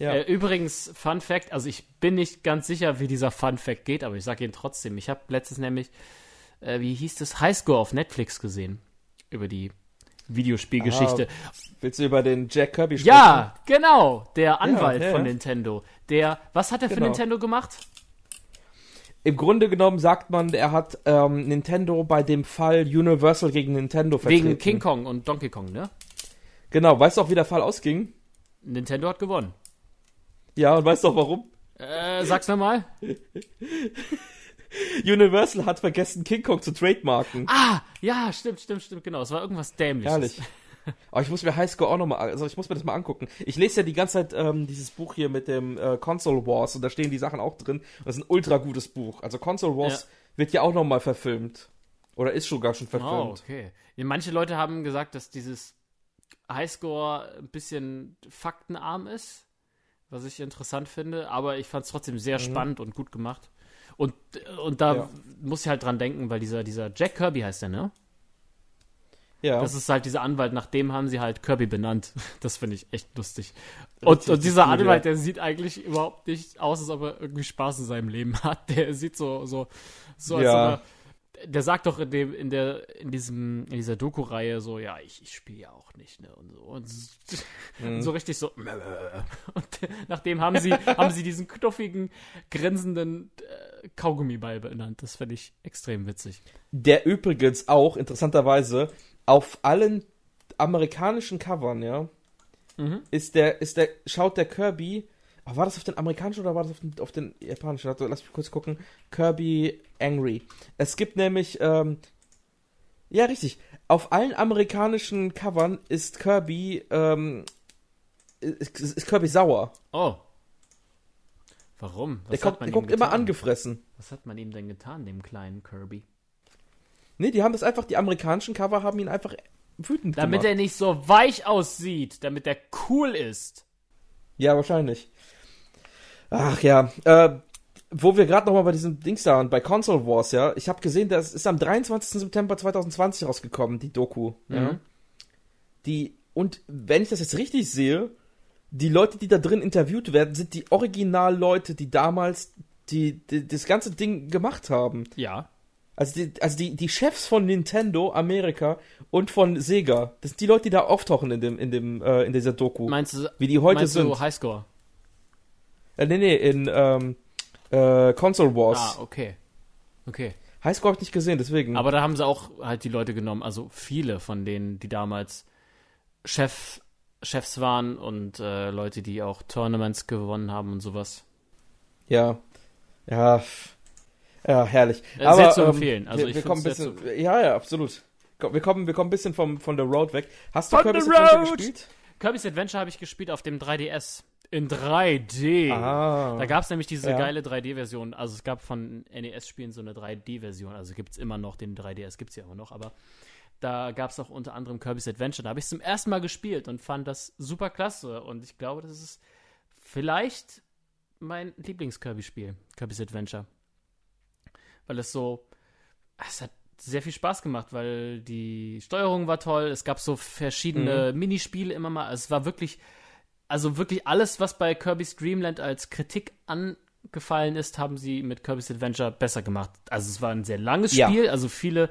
Ja. Äh, übrigens, Fun Fact, also ich bin nicht ganz sicher, wie dieser Fun Fact geht, aber ich sage ihn trotzdem. Ich habe letztens nämlich, äh, wie hieß das, Highscore auf Netflix gesehen. Über die Videospielgeschichte. Ah, willst du über den Jack Kirby sprechen? Ja, genau. Der Anwalt ja, ja. von Nintendo. Der, was hat er genau. für Nintendo gemacht? Im Grunde genommen sagt man, er hat ähm, Nintendo bei dem Fall Universal gegen Nintendo vertreten. Wegen King Kong und Donkey Kong, ne? Genau. Weißt du auch, wie der Fall ausging? Nintendo hat gewonnen. Ja, und weißt du auch warum? Äh, sag's nochmal. Universal hat vergessen, King Kong zu trademarken. Ah, ja, stimmt, stimmt, stimmt, genau. Es war irgendwas Dämliches. Herrlich. Aber ich muss mir Highscore auch nochmal, also ich muss mir das mal angucken. Ich lese ja die ganze Zeit ähm, dieses Buch hier mit dem äh, Console Wars und da stehen die Sachen auch drin. das ist ein ultra gutes Buch. Also Console Wars ja. wird ja auch nochmal verfilmt. Oder ist sogar schon verfilmt. Oh, okay. Ja, manche Leute haben gesagt, dass dieses Highscore ein bisschen faktenarm ist was ich interessant finde, aber ich fand es trotzdem sehr mhm. spannend und gut gemacht. Und, und da ja. muss ich halt dran denken, weil dieser, dieser Jack Kirby heißt der, ne? Ja. Das ist halt dieser Anwalt, nach dem haben sie halt Kirby benannt. Das finde ich echt lustig. Und, und dieser cool, Anwalt, ja. der sieht eigentlich überhaupt nicht aus, als ob er irgendwie Spaß in seinem Leben hat. Der sieht so, so, so als ja. ob er der sagt doch in, dem, in der, in diesem, in dieser Doku-Reihe so, ja, ich, ich spiele ja auch nicht, ne? Und so, und, mhm. und so richtig so. Und nachdem haben sie, haben sie diesen knuffigen, grinsenden äh, Kaugummiball benannt. Das finde ich extrem witzig. Der übrigens auch, interessanterweise, auf allen amerikanischen Covern, ja, mhm. ist der, ist der, schaut der Kirby war das auf den amerikanischen oder war das auf den, auf den japanischen? Also, lass mich kurz gucken. Kirby Angry. Es gibt nämlich, ähm, ja, richtig. Auf allen amerikanischen Covern ist Kirby, ähm, ist, ist Kirby sauer. Oh. Warum? Was der kommt, der kommt immer angefressen. Was hat man ihm denn getan, dem kleinen Kirby? Nee, die haben das einfach, die amerikanischen Cover haben ihn einfach wütend damit gemacht. Damit er nicht so weich aussieht, damit er cool ist. Ja, wahrscheinlich. Ach ja, äh, wo wir gerade nochmal bei diesem Dings da und bei Console Wars, ja, ich habe gesehen, das ist am 23. September 2020 rausgekommen, die Doku. Mhm. Ja. Die, und wenn ich das jetzt richtig sehe, die Leute, die da drin interviewt werden, sind die Originalleute, die damals die, die, das ganze Ding gemacht haben. Ja. Also, die, also die, die Chefs von Nintendo Amerika und von Sega, das sind die Leute, die da auftauchen in dem in dem äh, in dieser Doku. Meinst du? Wie die heute meinst sind. Du Highscore? Äh, nee, nee, in ähm, äh, Console Wars. Ah, okay. Okay. Highscore habe ich nicht gesehen, deswegen. Aber da haben sie auch halt die Leute genommen, also viele von denen, die damals Chef, Chefs waren und äh, Leute, die auch Tournaments gewonnen haben und sowas. Ja. Ja. Ja, herrlich. Äh, Aber, sehr ähm, zu empfehlen. Also wir, wir kommen ein bisschen, ja, ja, absolut. Wir kommen, wir kommen ein bisschen vom, von der Road weg. Hast du Kirby's Adventure gespielt? Kirby's Adventure habe ich gespielt auf dem 3DS in 3D. Ah, da gab es nämlich diese ja. geile 3D-Version. Also es gab von NES-Spielen so eine 3D-Version. Also gibt es immer noch den 3DS, gibt es ja immer noch. Aber da gab es auch unter anderem Kirby's Adventure. Da habe ich es zum ersten Mal gespielt und fand das super klasse. Und ich glaube, das ist vielleicht mein Lieblings-Kirby-Spiel, Kirby's Adventure. Weil es so, es hat sehr viel Spaß gemacht, weil die Steuerung war toll. Es gab so verschiedene mhm. Minispiele immer mal. Also es war wirklich also wirklich alles, was bei Kirby's Dreamland als Kritik angefallen ist, haben sie mit Kirby's Adventure besser gemacht. Also es war ein sehr langes ja. Spiel, also viele,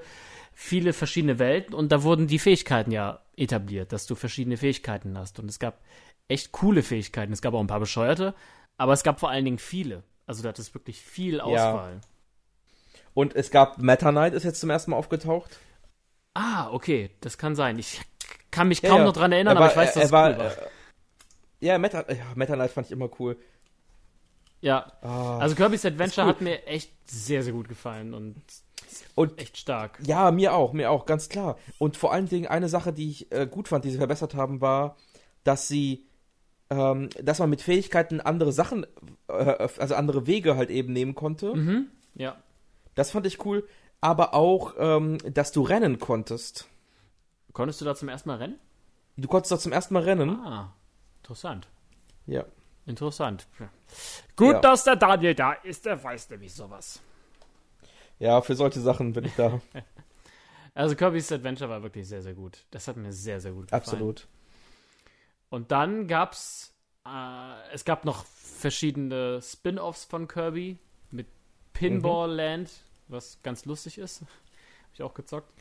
viele verschiedene Welten und da wurden die Fähigkeiten ja etabliert, dass du verschiedene Fähigkeiten hast. Und es gab echt coole Fähigkeiten. Es gab auch ein paar bescheuerte, aber es gab vor allen Dingen viele. Also da hat es wirklich viel Auswahl. Ja. Und es gab Meta Knight ist jetzt zum ersten Mal aufgetaucht. Ah, okay, das kann sein. Ich kann mich kaum ja. noch daran erinnern, er war, aber ich weiß, äh, dass er, es war, cool war. Äh, ja, Meta, äh, ja, Meta Knight fand ich immer cool. Ja. Ah, also Kirby's Adventure hat mir echt sehr, sehr gut gefallen und, und, echt stark. Ja, mir auch, mir auch, ganz klar. Und vor allen Dingen eine Sache, die ich äh, gut fand, die sie verbessert haben, war, dass sie, ähm, dass man mit Fähigkeiten andere Sachen, äh, also andere Wege halt eben nehmen konnte. Mhm. Ja. Das fand ich cool, aber auch, ähm, dass du rennen konntest. Konntest du da zum ersten Mal rennen? Du konntest da zum ersten Mal rennen. Ah. Interessant. Ja. Interessant. Gut, ja. dass der Daniel da ist, der weiß nämlich sowas. Ja, für solche Sachen bin ich da. also Kirby's Adventure war wirklich sehr, sehr gut. Das hat mir sehr, sehr gut gefallen. Absolut. Und dann gab's, äh, es gab noch verschiedene Spin-offs von Kirby mit Pinball mhm. Land, was ganz lustig ist. Habe ich auch gezockt.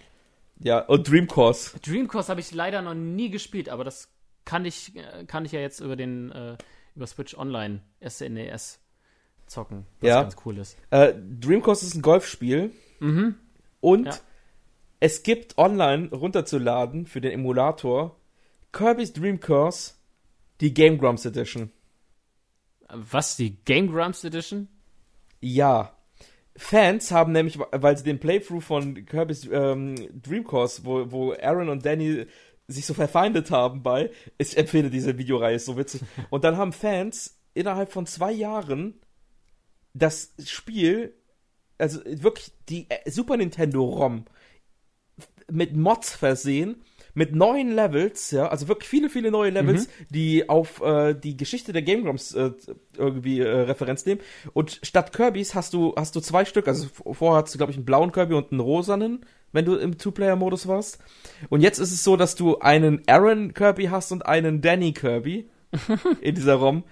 Ja, und Dream Course. Dream Course habe ich leider noch nie gespielt, aber das kann ich, äh, kann ich ja jetzt über den äh, über Switch Online SNES e zocken, was ja. ganz cool ist. Äh, Dreamcast ist ein Golfspiel mhm. und ja. es gibt online runterzuladen für den Emulator Kirby's Dream Curse, die Game Grumps Edition. Was, die Game Grumps Edition? Ja. Fans haben nämlich, weil sie den Playthrough von Kirby's ähm, Dream Course, wo, wo Aaron und Danny sich so verfeindet haben bei. Ich empfehle diese Videoreihe, ist so witzig. Und dann haben Fans innerhalb von zwei Jahren das Spiel, also wirklich die äh, Super Nintendo ROM mit Mods versehen mit neuen Levels, ja, also wirklich viele, viele neue Levels, mhm. die auf äh, die Geschichte der Game Grumps äh, irgendwie äh, Referenz nehmen. Und statt Kirbys hast du, hast du zwei Stück, also vorher hast du, glaube ich, einen blauen Kirby und einen rosanen, wenn du im Two-Player-Modus warst. Und jetzt ist es so, dass du einen Aaron Kirby hast und einen Danny Kirby in dieser ROM.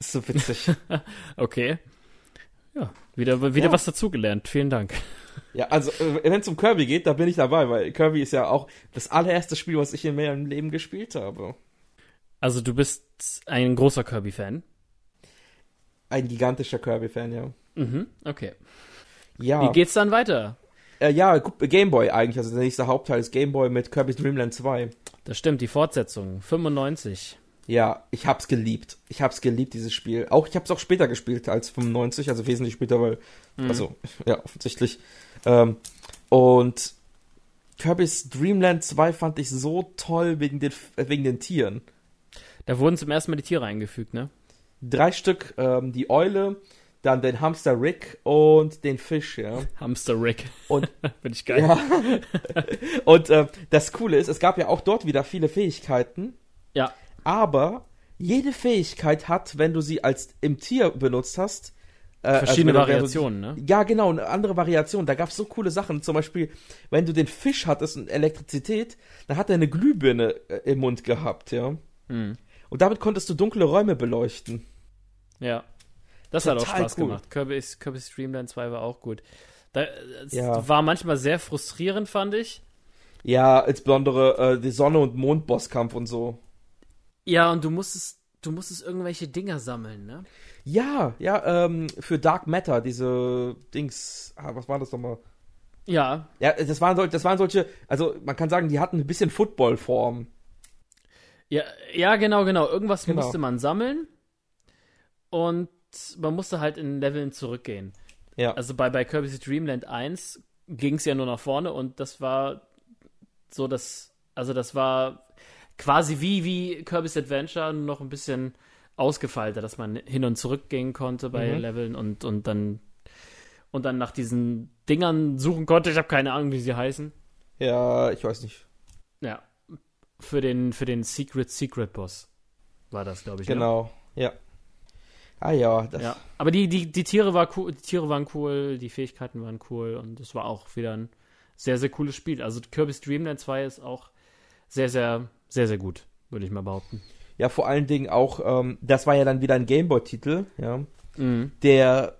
Ist so witzig. okay. Ja, wieder, wieder ja. was dazugelernt. Vielen Dank. Ja, also äh, wenn es um Kirby geht, da bin ich dabei, weil Kirby ist ja auch das allererste Spiel, was ich in meinem Leben gespielt habe. Also du bist ein großer Kirby-Fan? Ein gigantischer Kirby-Fan, ja. Mhm, okay. Ja. Wie geht's dann weiter? Äh, ja, Gameboy eigentlich, also der nächste Hauptteil ist Gameboy mit Kirby's Dreamland 2. Das stimmt, die Fortsetzung, 95. Ja, ich hab's geliebt. Ich hab's geliebt, dieses Spiel. Auch ich hab's auch später gespielt als 95, also wesentlich später, weil, mhm. also, ja, offensichtlich. Ähm, und Kirby's Dreamland 2 fand ich so toll wegen den, äh, wegen den Tieren. Da wurden zum ersten Mal die Tiere eingefügt, ne? Drei Stück, ähm, die Eule, dann den Hamster Rick und den Fisch, ja. Hamster Rick. Und finde ich geil. Ja. und äh, das Coole ist, es gab ja auch dort wieder viele Fähigkeiten. Ja. Aber jede Fähigkeit hat, wenn du sie als im Tier benutzt hast, äh, also Verschiedene also, Variationen, so, ne? Ja, genau, eine andere Variation. Da gab es so coole Sachen. Zum Beispiel, wenn du den Fisch hattest und Elektrizität, dann hat er eine Glühbirne äh, im Mund gehabt, ja. Mhm. Und damit konntest du dunkle Räume beleuchten. Ja. Das Total hat auch Spaß cool. gemacht. Kirby, Kirby Streamline 2 war auch gut. Da, das ja. war manchmal sehr frustrierend, fand ich. Ja, insbesondere äh, die Sonne- und Mond-Bosskampf und so. Ja, und du musstest du musstest irgendwelche Dinger sammeln, ne? Ja, ja, ähm, für Dark Matter, diese Dings, ah, was war das nochmal? Ja. Ja, das waren, das waren solche, also man kann sagen, die hatten ein bisschen Football-Form. Ja, ja, genau, genau. Irgendwas genau. musste man sammeln und man musste halt in Leveln zurückgehen. Ja. Also bei, bei Kirby's Dreamland 1 ging es ja nur nach vorne und das war so dass, also das war quasi wie, wie Kirby's Adventure, nur noch ein bisschen ausgefeilter, dass man hin und zurück gehen konnte bei mhm. Leveln und, und dann und dann nach diesen Dingern suchen konnte. Ich habe keine Ahnung, wie sie heißen. Ja, ich weiß nicht. Ja. Für den, für den Secret Secret Boss war das, glaube ich. Genau, ne? ja. Ah ja, das. Ja. Aber die, die, die Tiere war cool, die Tiere waren cool, die Fähigkeiten waren cool und es war auch wieder ein sehr, sehr cooles Spiel. Also Kirby's Dreamland 2 ist auch sehr, sehr, sehr, sehr gut, würde ich mal behaupten. Ja, vor allen Dingen auch, ähm, das war ja dann wieder ein Gameboy-Titel, ja, mhm. der,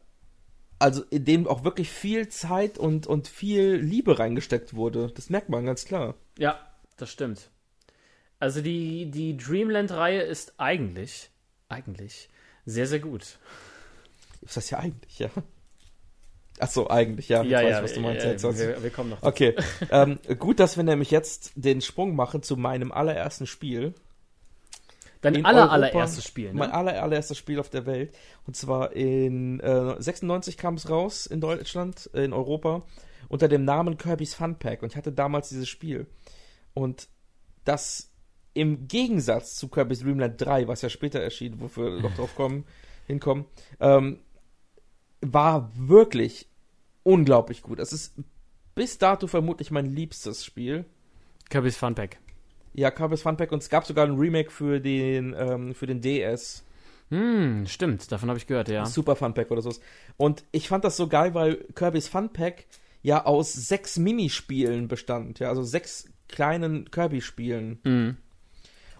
also in dem auch wirklich viel Zeit und, und viel Liebe reingesteckt wurde. Das merkt man ganz klar. Ja, das stimmt. Also die, die Dreamland-Reihe ist eigentlich, eigentlich sehr, sehr gut. Ist das ja eigentlich, ja. Ach so, eigentlich, ja. Ja, ja, weiß, ja, was du meinst. Ja, jetzt, wir, wir, kommen noch. Okay. ähm, gut, dass wir nämlich jetzt den Sprung machen zu meinem allerersten Spiel. Dein aller, allererstes Spiel, ne? Mein aller, allererstes Spiel auf der Welt. Und zwar in äh, 96 kam es raus in Deutschland, äh, in Europa, unter dem Namen Kirby's Fun Pack. Und ich hatte damals dieses Spiel. Und das im Gegensatz zu Kirby's Dreamland 3, was ja später erschien, wofür wir noch drauf kommen, hinkommen, ähm, war wirklich unglaublich gut. Es ist bis dato vermutlich mein liebstes Spiel. Kirby's Fun Pack. Ja, Kirby's Fun Pack. und es gab sogar ein Remake für den, ähm, für den DS. Hm, stimmt, davon habe ich gehört, ja. Super Fun Pack oder sowas. Und ich fand das so geil, weil Kirby's Fun Pack ja aus sechs Minispielen bestand, ja, also sechs kleinen Kirby-Spielen. Mhm.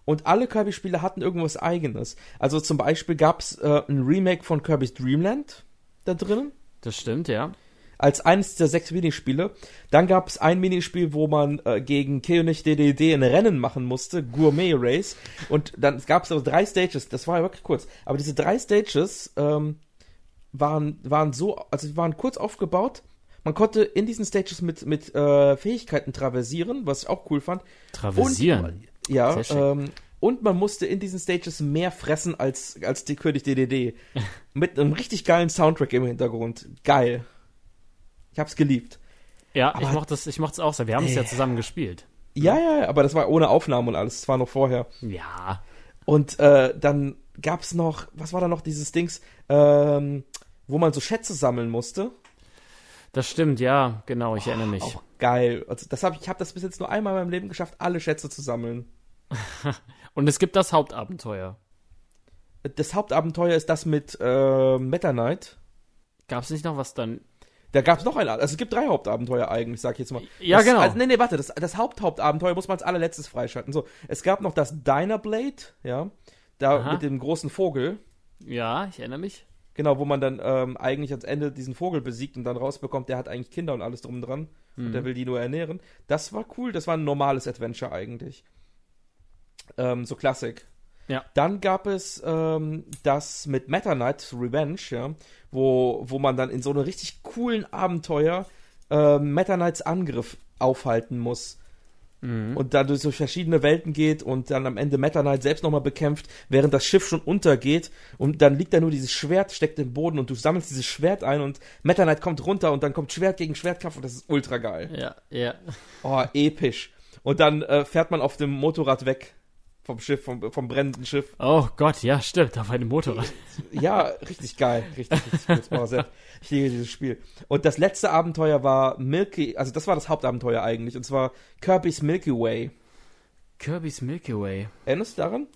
Und alle Kirby-Spiele hatten irgendwas eigenes. Also zum Beispiel gab es äh, ein Remake von Kirby's Dreamland da drin. Das stimmt, ja als eines der sechs Minispiele. Dann gab es ein Minispiel, wo man äh, gegen König DDD ein Rennen machen musste, Gourmet Race. Und dann gab es aber drei Stages, das war ja wirklich kurz. Aber diese drei Stages ähm, waren, waren so, also waren kurz aufgebaut. Man konnte in diesen Stages mit, mit äh, Fähigkeiten traversieren, was ich auch cool fand. Traversieren? Und, ja, ähm, und man musste in diesen Stages mehr fressen als, als die König DDD. mit einem richtig geilen Soundtrack im Hintergrund. Geil. Ich hab's geliebt. Ja, aber, ich mochte es auch sehr. Wir haben es ja zusammen gespielt. Ja, ja, ja, aber das war ohne Aufnahmen und alles. Das war noch vorher. Ja. Und äh, dann gab's noch, was war da noch dieses Dings, ähm, wo man so Schätze sammeln musste? Das stimmt, ja, genau, ich oh, erinnere mich. Auch geil. Also das hab, ich habe das bis jetzt nur einmal in meinem Leben geschafft, alle Schätze zu sammeln. und es gibt das Hauptabenteuer. Das Hauptabenteuer ist das mit äh, Meta Knight. Gab es nicht noch was dann da gab es noch ein, also es gibt drei Hauptabenteuer eigentlich, sag ich jetzt mal. Ja, das, genau. Also, nee, nee, warte, das, das Haupthauptabenteuer muss man als allerletztes freischalten. So, es gab noch das Diner Blade, ja, da Aha. mit dem großen Vogel. Ja, ich erinnere mich. Genau, wo man dann ähm, eigentlich ans Ende diesen Vogel besiegt und dann rausbekommt, der hat eigentlich Kinder und alles drum dran mhm. und der mhm. will die nur ernähren. Das war cool, das war ein normales Adventure eigentlich. Ähm, so Klassik. Ja. Dann gab es ähm, das mit Meta Knight Revenge, ja, wo, wo man dann in so einem richtig coolen Abenteuer äh, Meta Knights Angriff aufhalten muss. Mhm. Und dadurch durch verschiedene Welten geht und dann am Ende Meta Knight selbst nochmal bekämpft, während das Schiff schon untergeht. Und dann liegt da nur dieses Schwert, steckt im Boden und du sammelst dieses Schwert ein und Meta Knight kommt runter und dann kommt Schwert gegen Schwertkampf und das ist ultra geil. Ja, ja. Oh, episch. Und dann äh, fährt man auf dem Motorrad weg vom Schiff, vom, vom brennenden Schiff. Oh Gott, ja, stimmt, da war einem Motorrad. Ja, richtig geil, richtig, richtig cool. Ich liebe dieses Spiel. Und das letzte Abenteuer war Milky, also das war das Hauptabenteuer eigentlich, und zwar Kirby's Milky Way. Kirby's Milky Way. Erinnerst du daran?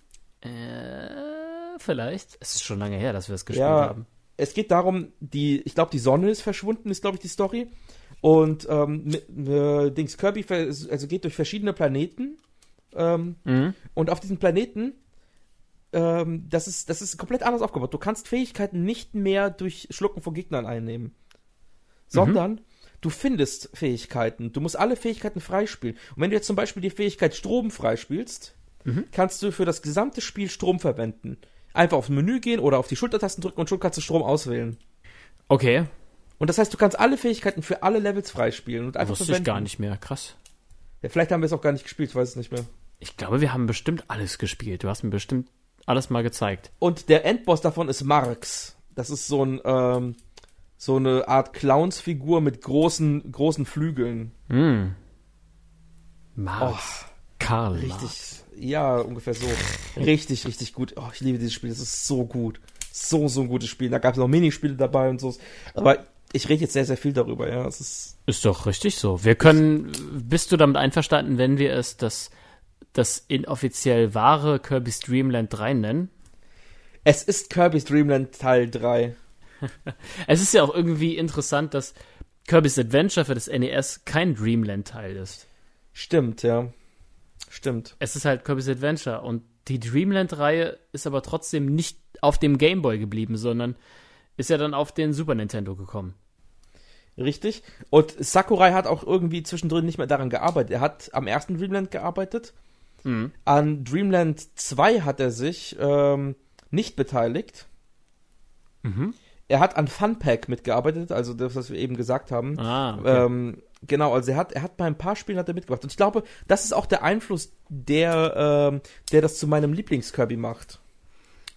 Äh, vielleicht. Es ist schon lange her, dass wir es gespielt ja, haben. Es geht darum, die, ich glaube, die Sonne ist verschwunden, ist, glaube ich, die Story. Und ähm, mit, äh, Dings Kirby also geht durch verschiedene Planeten ähm, mhm. Und auf diesem Planeten, ähm, das, ist, das ist komplett anders aufgebaut. Du kannst Fähigkeiten nicht mehr durch Schlucken von Gegnern einnehmen, sondern mhm. du findest Fähigkeiten. Du musst alle Fähigkeiten freispielen. Und wenn du jetzt zum Beispiel die Fähigkeit Strom freispielst, mhm. kannst du für das gesamte Spiel Strom verwenden. Einfach aufs Menü gehen oder auf die Schultertasten drücken und schon kannst du Strom auswählen. Okay. Und das heißt, du kannst alle Fähigkeiten für alle Levels freispielen und einfach Wusste verwenden. ich gar nicht mehr, krass. Ja, vielleicht haben wir es auch gar nicht gespielt, ich weiß es nicht mehr. Ich glaube, wir haben bestimmt alles gespielt. Du hast mir bestimmt alles mal gezeigt. Und der Endboss davon ist Marx. Das ist so ein ähm, so eine Art Clownsfigur mit großen großen Flügeln. Mm. Marx. Oh, Karl. Richtig. Marx. Ja, ungefähr so. Richtig, richtig gut. Oh, ich liebe dieses Spiel. Das ist so gut. So, so ein gutes Spiel. Da gab es noch Minispiele dabei und so. Aber ich rede jetzt sehr, sehr viel darüber, ja. Es ist, ist doch richtig so. Wir können. Bist du damit einverstanden, wenn wir es das das inoffiziell wahre Kirby's Dreamland 3 nennen? Es ist Kirby's Dreamland Teil 3. es ist ja auch irgendwie interessant, dass Kirby's Adventure für das NES kein Dreamland-Teil ist. Stimmt, ja. Stimmt. Es ist halt Kirby's Adventure und die Dreamland-Reihe ist aber trotzdem nicht auf dem Gameboy geblieben, sondern ist ja dann auf den Super Nintendo gekommen. Richtig. Und Sakurai hat auch irgendwie zwischendrin nicht mehr daran gearbeitet. Er hat am ersten Dreamland gearbeitet Mhm. An Dreamland 2 hat er sich ähm, nicht beteiligt. Mhm. Er hat an Funpack mitgearbeitet, also das, was wir eben gesagt haben. Ah, okay. ähm, genau, also er hat, er hat bei ein paar Spielen hat er mitgemacht. Und ich glaube, das ist auch der Einfluss, der, ähm, der das zu meinem Lieblings-Kirby macht.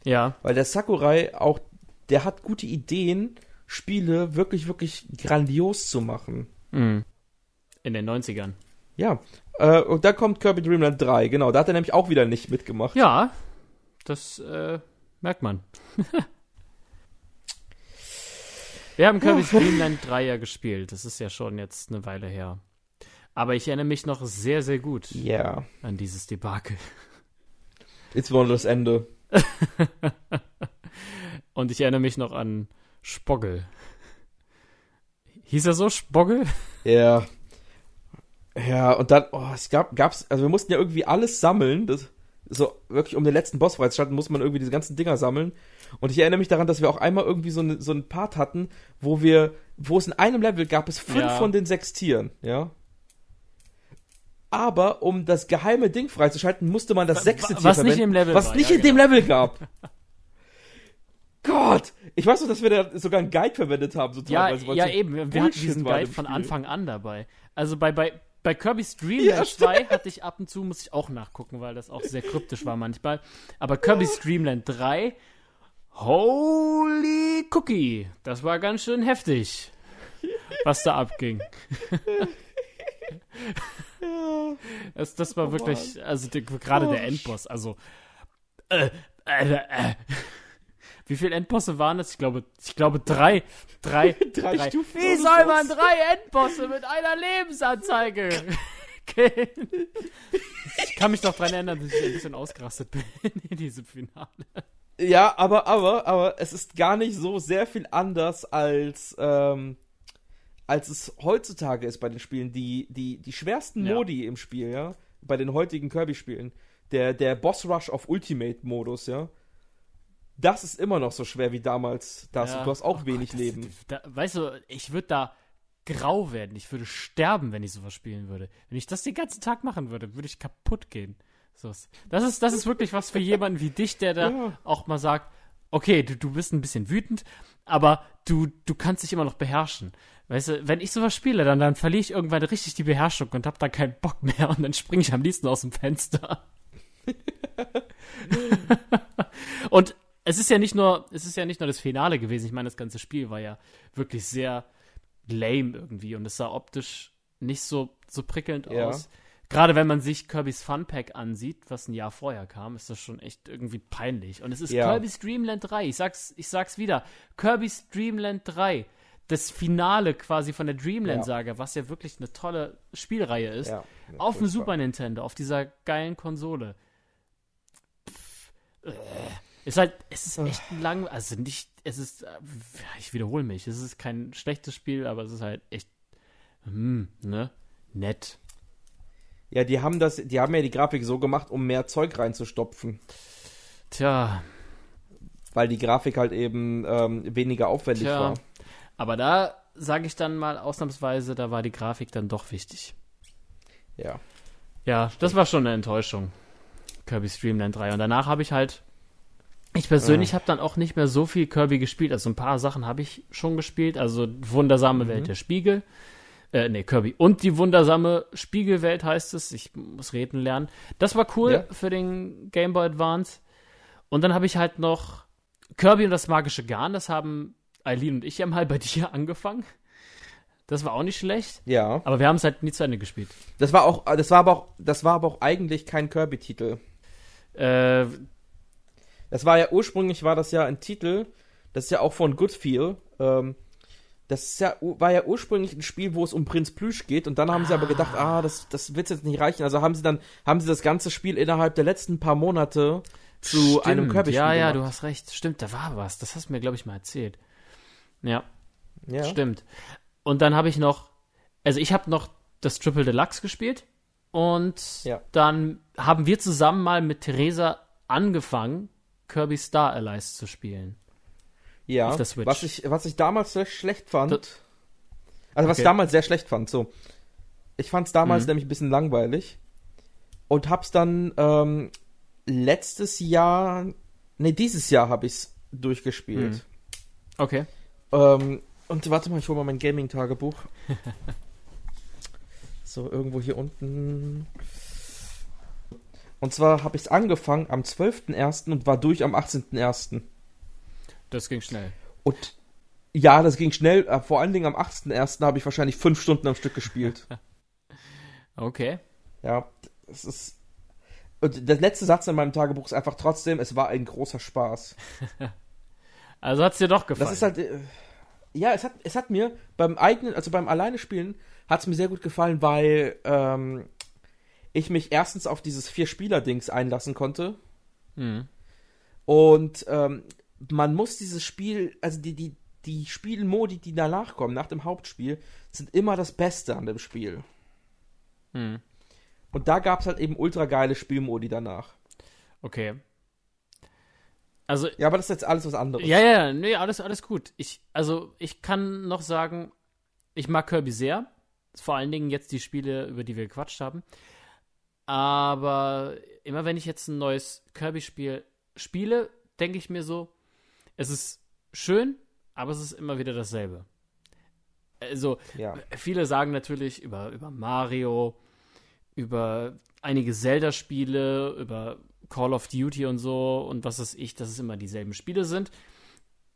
Ja. Weil der Sakurai auch, der hat gute Ideen, Spiele wirklich, wirklich grandios zu machen. Mhm. In den 90ern. Ja, äh, und da kommt Kirby Dreamland 3, genau. Da hat er nämlich auch wieder nicht mitgemacht. Ja, das äh, merkt man. Wir haben Kirby Dreamland 3 ja gespielt. Das ist ja schon jetzt eine Weile her. Aber ich erinnere mich noch sehr, sehr gut yeah. an dieses Debakel. It's wohl das Ende. Und ich erinnere mich noch an Spoggel. Hieß er so, Spoggel? Ja. Yeah. Ja, und dann, oh, es gab, gab's, also wir mussten ja irgendwie alles sammeln, das, so wirklich um den letzten Boss freizuschalten, muss man irgendwie diese ganzen Dinger sammeln. Und ich erinnere mich daran, dass wir auch einmal irgendwie so, ne, so einen Part hatten, wo wir, wo es in einem Level gab es fünf ja. von den sechs Tieren, ja. Aber um das geheime Ding freizuschalten, musste man das sechste was Tier was verwenden, nicht im Level was war, nicht ja, in genau. dem Level gab. Gott! Ich weiß noch, dass wir da sogar einen Guide verwendet haben, so teilweise. Ja, ja eben. Wir Bullshit hatten diesen Guide von Anfang an dabei. Also bei, bei, bei Kirby's Dream Land 2 hatte ich ab und zu, muss ich auch nachgucken, weil das auch sehr kryptisch war manchmal. Aber Kirby's Dream Land 3, holy cookie, das war ganz schön heftig, was da abging. das, das war oh, wirklich, also gerade der oh. Endboss, also. Äh, äh, äh. Wie viele Endbosse waren das? Ich glaube, ich glaube drei. Drei, drei, drei. Stufen. Wie soll man drei Endbosse mit einer Lebensanzeige killen? ich kann mich doch dran erinnern, dass ich ein bisschen ausgerastet bin in diesem Finale. Ja, aber, aber, aber es ist gar nicht so sehr viel anders als, ähm, als es heutzutage ist bei den Spielen. Die, die, die schwersten ja. Modi im Spiel, ja, bei den heutigen Kirby-Spielen. Der, der Boss Rush auf Ultimate-Modus, ja das ist immer noch so schwer wie damals das ja. und du hast auch oh wenig Gott, das, Leben. Da, weißt du, ich würde da grau werden. Ich würde sterben, wenn ich sowas spielen würde. Wenn ich das den ganzen Tag machen würde, würde ich kaputt gehen. das ist, das ist wirklich was für jemanden wie dich, der da ja. auch mal sagt, okay, du, du bist ein bisschen wütend, aber du, du kannst dich immer noch beherrschen. Weißt du, wenn ich sowas spiele, dann, dann verliere ich irgendwann richtig die Beherrschung und habe da keinen Bock mehr und dann springe ich am liebsten aus dem Fenster. und es ist ja nicht nur, es ist ja nicht nur das Finale gewesen. Ich meine, das ganze Spiel war ja wirklich sehr lame irgendwie und es sah optisch nicht so, so prickelnd ja. aus. Gerade wenn man sich Kirby's Fun Pack ansieht, was ein Jahr vorher kam, ist das schon echt irgendwie peinlich. Und es ist ja. Kirby's Dreamland 3. Ich sag's, ich sag's wieder. Kirby's Dreamland 3. Das Finale quasi von der Dreamland-Saga, ja. was ja wirklich eine tolle Spielreihe ist, ja, auf dem Super Nintendo, auf dieser geilen Konsole. Pff, äh. Ist halt, es ist echt ein lang, also nicht, es ist, äh, ich wiederhole mich, es ist kein schlechtes Spiel, aber es ist halt echt, hm, ne, nett. Ja, die haben das, die haben ja die Grafik so gemacht, um mehr Zeug reinzustopfen. Tja. Weil die Grafik halt eben ähm, weniger aufwendig Tja. war. Aber da sage ich dann mal ausnahmsweise, da war die Grafik dann doch wichtig. Ja. Ja, das war schon eine Enttäuschung. Kirby's Dreamland 3. Und danach habe ich halt ich persönlich ja. Ah. habe dann auch nicht mehr so viel Kirby gespielt. Also ein paar Sachen habe ich schon gespielt. Also Wundersame mhm. Welt der Spiegel. Äh, nee, Kirby. Und die wundersame Spiegelwelt heißt es. Ich muss reden lernen. Das war cool ja. für den Game Boy Advance. Und dann habe ich halt noch Kirby und das magische Garn. Das haben Eileen und ich ja mal bei dir angefangen. Das war auch nicht schlecht. Ja. Aber wir haben es halt nie zu Ende gespielt. Das war auch, das war aber auch, das war aber auch eigentlich kein Kirby-Titel. Äh, das war ja ursprünglich, war das ja ein Titel, das ist ja auch von Goodfeel. Ähm, das ja, war ja ursprünglich ein Spiel, wo es um Prinz Plüsch geht und dann haben ah. sie aber gedacht, ah, ah das, das wird jetzt nicht reichen. Also haben sie dann, haben sie das ganze Spiel innerhalb der letzten paar Monate zu Stimmt. einem Kirby-Spiel Ja, ja, du hast recht. Stimmt, da war was. Das hast du mir, glaube ich, mal erzählt. Ja. ja. Stimmt. Und dann habe ich noch, also ich habe noch das Triple Deluxe gespielt und ja. dann haben wir zusammen mal mit Theresa angefangen Kirby Star Allies zu spielen. Ja, auf der Switch. Was, ich, was ich damals sehr schlecht fand. Das, also, was okay. ich damals sehr schlecht fand, so. Ich fand es damals mhm. nämlich ein bisschen langweilig. Und hab's dann ähm, letztes Jahr. Ne, dieses Jahr hab ich's durchgespielt. Mhm. Okay. Ähm, und warte mal, ich hole mal mein Gaming-Tagebuch. so, irgendwo hier unten. Und zwar habe ich es angefangen am 12.01. und war durch am 18.01. Das ging schnell. Und ja, das ging schnell. Äh, vor allen Dingen am 18.01. habe ich wahrscheinlich fünf Stunden am Stück gespielt. okay. Ja, es ist. Und der letzte Satz in meinem Tagebuch ist einfach trotzdem, es war ein großer Spaß. also hat es dir doch gefallen. Das ist halt. Äh, ja, es hat, es hat mir beim eigenen, also beim Alleine spielen, hat es mir sehr gut gefallen, weil ähm, ich mich erstens auf dieses Vier-Spieler-Dings einlassen konnte. Mhm. Und ähm, man muss dieses Spiel, also die, die, die Spielmodi, die danach kommen, nach dem Hauptspiel, sind immer das Beste an dem Spiel. Mhm. Und da gab es halt eben ultra geile Spielmodi danach. Okay. Also, ja, aber das ist jetzt alles was anderes. Ja, ja, nee, alles, alles gut. Ich, also, ich kann noch sagen, ich mag Kirby sehr. Vor allen Dingen jetzt die Spiele, über die wir gequatscht haben. Aber immer wenn ich jetzt ein neues Kirby-Spiel spiele, denke ich mir so, es ist schön, aber es ist immer wieder dasselbe. Also, ja. viele sagen natürlich über, über Mario, über einige Zelda-Spiele, über Call of Duty und so und was weiß ich, dass es immer dieselben Spiele sind.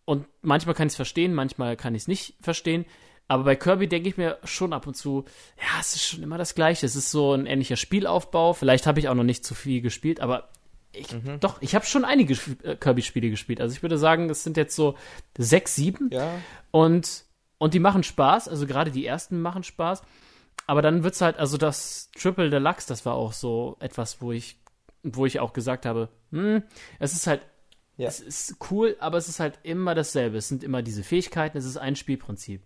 Und manchmal kann ich es verstehen, manchmal kann ich es nicht verstehen. Aber bei Kirby denke ich mir schon ab und zu, ja, es ist schon immer das Gleiche. Es ist so ein ähnlicher Spielaufbau. Vielleicht habe ich auch noch nicht zu viel gespielt, aber ich, mhm. doch, ich habe schon einige äh, Kirby-Spiele gespielt. Also ich würde sagen, es sind jetzt so sechs, sieben. Ja. Und, und die machen Spaß. Also gerade die ersten machen Spaß. Aber dann wird es halt, also das Triple Deluxe, das war auch so etwas, wo ich, wo ich auch gesagt habe, hm, es ist halt ja. Es ist cool, aber es ist halt immer dasselbe. Es sind immer diese Fähigkeiten, es ist ein Spielprinzip.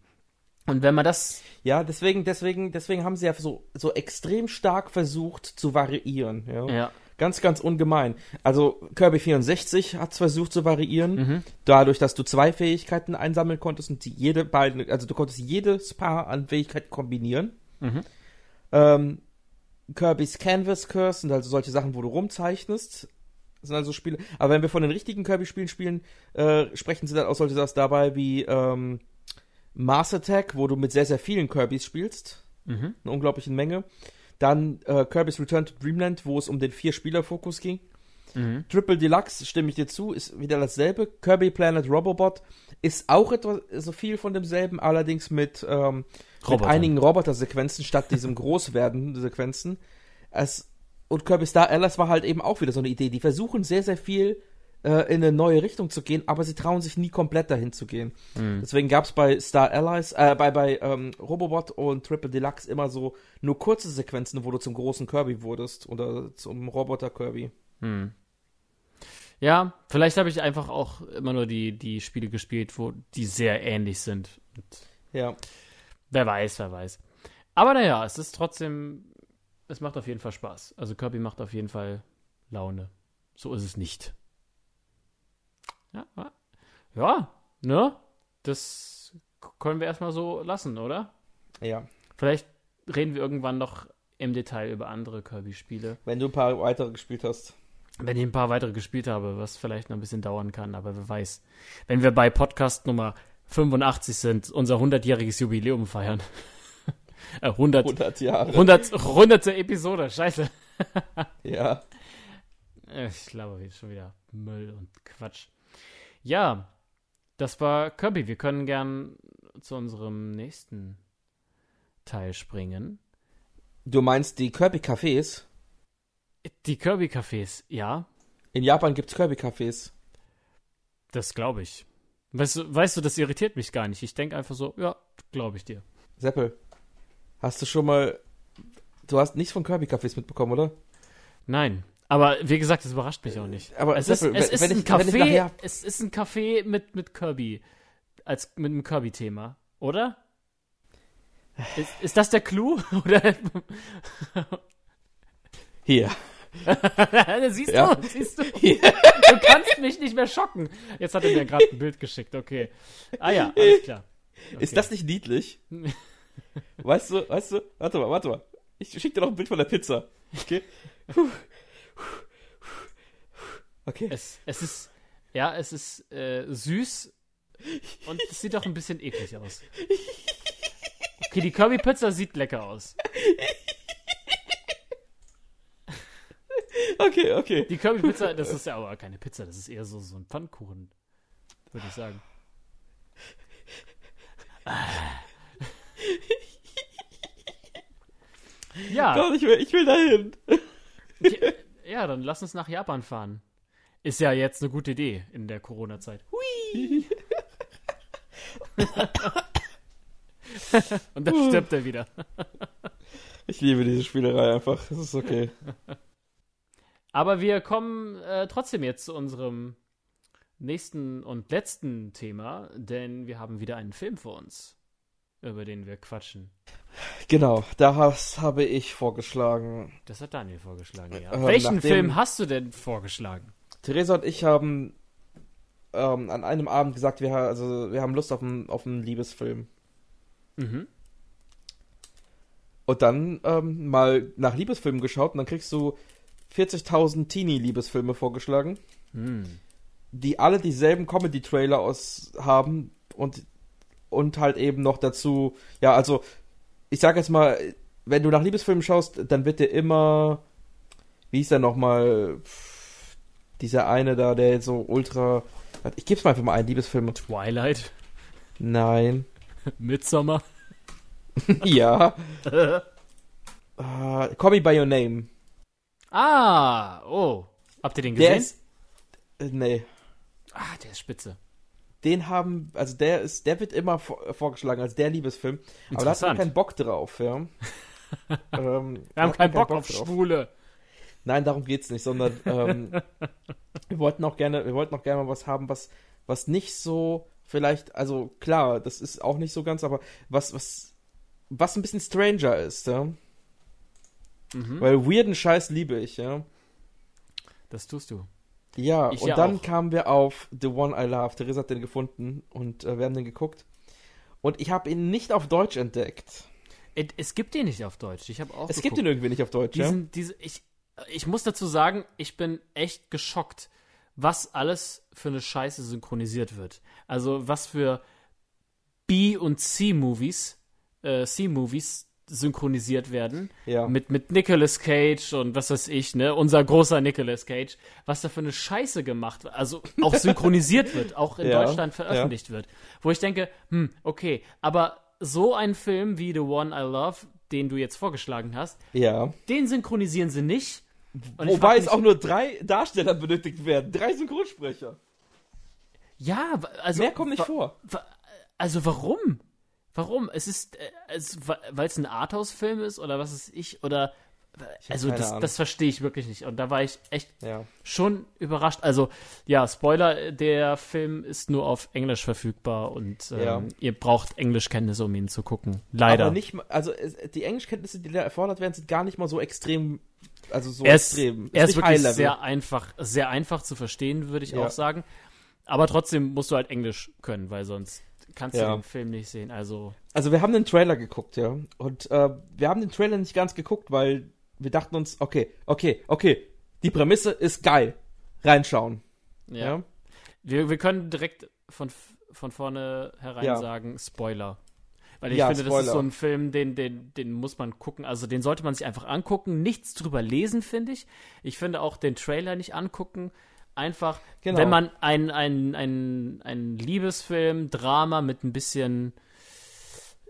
Und wenn man das. Ja, deswegen, deswegen, deswegen haben sie ja so, so extrem stark versucht zu variieren. Ja. ja. Ganz, ganz ungemein. Also Kirby 64 hat es versucht zu variieren, mhm. dadurch, dass du zwei Fähigkeiten einsammeln konntest und die jede beiden, also du konntest jedes Paar an Fähigkeiten kombinieren. Mhm. Ähm, Kirby's Canvas Curse sind also solche Sachen, wo du rumzeichnest. Das sind also Spiele. Aber wenn wir von den richtigen Kirby-Spielen spielen, äh, sprechen sie dann auch solche Sachen dabei wie ähm, Mars Attack, wo du mit sehr, sehr vielen Kirbys spielst. Mhm. Eine unglaubliche Menge. Dann äh, Kirby's Return to Dreamland, wo es um den Vier-Spieler-Fokus ging. Mhm. Triple Deluxe, stimme ich dir zu, ist wieder dasselbe. Kirby Planet Robobot ist auch etwas, so viel von demselben, allerdings mit, ähm, mit einigen Roboter-Sequenzen statt diesem Großwerden-Sequenzen. und Kirby Star Alice war halt eben auch wieder so eine Idee. Die versuchen sehr, sehr viel äh, in eine neue Richtung zu gehen, aber sie trauen sich nie komplett dahin zu gehen. Mhm. Deswegen gab es bei Star Allies, äh, bei, bei ähm, Robobot und Triple Deluxe immer so nur kurze Sequenzen, wo du zum großen Kirby wurdest oder zum Roboter Kirby. Mhm. Ja, vielleicht habe ich einfach auch immer nur die, die Spiele gespielt, wo die sehr ähnlich sind. ja. Wer weiß, wer weiß. Aber naja, es ist trotzdem, es macht auf jeden Fall Spaß. Also Kirby macht auf jeden Fall Laune. So ist es nicht. Ja, ja ne? Das können wir erstmal so lassen, oder? Ja. Vielleicht reden wir irgendwann noch im Detail über andere Kirby-Spiele. Wenn du ein paar weitere gespielt hast. Wenn ich ein paar weitere gespielt habe, was vielleicht noch ein bisschen dauern kann, aber wer weiß. Wenn wir bei Podcast Nummer 85 sind, unser 100-jähriges Jubiläum feiern. 100, 100 äh, Jahre. 100, 100. Episode, scheiße. ja. Ich glaube, jetzt schon wieder Müll und Quatsch. Ja, das war Kirby. Wir können gern zu unserem nächsten Teil springen. Du meinst die Kirby-Cafés? Die Kirby-Cafés, ja. In Japan gibt es Kirby-Cafés. Das glaube ich. Weißt weißt du, das irritiert mich gar nicht. Ich denke einfach so, ja, glaube ich dir. Seppel, hast du schon mal. Du hast nichts von Kirby-Cafés mitbekommen, oder? Nein. Aber wie gesagt, das überrascht mich auch nicht. Aber es ist, es ist ein ich, Café, es ist ein Café mit, mit Kirby. Als, mit einem Kirby-Thema, oder? Ist, ist das der Clou? oder? Hier. siehst du, siehst du. Du kannst mich nicht mehr schocken. Jetzt hat er mir gerade ein Bild geschickt, okay. Ah ja, alles äh, klar. Okay. Ist das nicht niedlich? weißt du, weißt du, warte mal, warte mal. Ich schicke dir noch ein Bild von der Pizza. Okay. Puh. Okay. Es, es ist, ja, es ist äh, süß und es sieht auch ein bisschen eklig aus. Okay, die Kirby Pizza sieht lecker aus. Okay, okay. Die Kirby Pizza, das ist ja aber keine Pizza, das ist eher so, so ein Pfannkuchen, würde ich sagen. Ah. ja. Gott, ich will, ich will dahin. Äh, ja, dann lass uns nach Japan fahren. Ist ja jetzt eine gute Idee in der Corona-Zeit. Hui! Und dann stirbt er wieder. ich liebe diese Spielerei einfach. Es ist okay. Aber wir kommen äh, trotzdem jetzt zu unserem nächsten und letzten Thema, denn wir haben wieder einen Film vor uns, über den wir quatschen. Genau, da habe ich vorgeschlagen. Das hat Daniel vorgeschlagen, ja. Äh, Welchen nachdem, Film hast du denn vorgeschlagen? Theresa und ich haben ähm, an einem Abend gesagt, wir, ha also, wir haben Lust auf einen, auf einen Liebesfilm. Mhm. Und dann ähm, mal nach Liebesfilmen geschaut und dann kriegst du 40.000 Teenie-Liebesfilme vorgeschlagen, mhm. die alle dieselben Comedy-Trailer haben und, und halt eben noch dazu, ja, also ich sag jetzt mal, wenn du nach Liebesfilmen schaust, dann wird dir immer, wie ist der nochmal, pff, dieser eine da, der jetzt so ultra. Ich geb's mal einfach mal ein, Liebesfilm. Twilight? Nein. Midsommer? ja. uh, Call Me By Your Name. Ah, oh. Habt ihr den gesehen? Der ist, äh, nee. Ah, der ist spitze. Den haben, also der ist, der wird immer vor, vorgeschlagen als der Liebesfilm. Aber da hat man keinen Bock drauf, ja. ähm, wir haben keinen Bock, Bock auf drauf. Schwule. Nein, darum geht's nicht, sondern ähm, wir wollten auch gerne, wir wollten auch gerne mal was haben, was, was nicht so vielleicht, also klar, das ist auch nicht so ganz, aber was, was, was ein bisschen stranger ist, ja. Mhm. Weil weirden Scheiß liebe ich, ja. Das tust du. Ja, ich und ja dann auch. kamen wir auf The One I Love. Theresa hat den gefunden und äh, wir haben den geguckt. Und ich habe ihn nicht auf Deutsch entdeckt. Es gibt den nicht auf Deutsch. Ich habe auch. Es geguckt. gibt den irgendwie nicht auf Deutsch. Diesen, ja? diese, ich, ich muss dazu sagen, ich bin echt geschockt, was alles für eine Scheiße synchronisiert wird. Also was für B- und C-Movies, äh, C-Movies synchronisiert werden. Ja. Mit, mit Nicolas Cage und was weiß ich, ne? Unser großer Nicolas Cage. Was da für eine Scheiße gemacht wird. Also auch synchronisiert wird, auch in ja. Deutschland veröffentlicht ja. wird. Wo ich denke, hm, okay, aber so ein Film wie The One I Love den du jetzt vorgeschlagen hast, ja. den synchronisieren sie nicht. Und Wobei es auch nur drei Darsteller benötigt werden, drei Synchronsprecher. Ja, also. Mehr kommt nicht vor. Also warum? Warum? Es ist, äh, weil es ein Arthouse-Film ist oder was ist ich? Oder also das, das verstehe ich wirklich nicht. Und da war ich echt ja. schon überrascht. Also ja, Spoiler, der Film ist nur auf Englisch verfügbar und ähm, ja. ihr braucht Englischkenntnisse, um ihn zu gucken. Leider. Aber nicht, also die Englischkenntnisse, die da erfordert werden, sind gar nicht mal so extrem, also so er ist, extrem. Ist er ist wirklich sehr einfach, sehr einfach zu verstehen, würde ich ja. auch sagen. Aber trotzdem musst du halt Englisch können, weil sonst kannst ja. du den Film nicht sehen. Also, also wir haben den Trailer geguckt, ja. Und äh, wir haben den Trailer nicht ganz geguckt, weil wir dachten uns, okay, okay, okay, die Prämisse ist geil. Reinschauen. Ja. ja? Wir, wir können direkt von, von vorne herein ja. sagen, Spoiler. Weil ich ja, finde, Spoiler. das ist so ein Film, den, den, den muss man gucken. Also den sollte man sich einfach angucken. Nichts drüber lesen, finde ich. Ich finde auch den Trailer nicht angucken. Einfach, genau. wenn man einen ein, ein Liebesfilm, Drama mit ein bisschen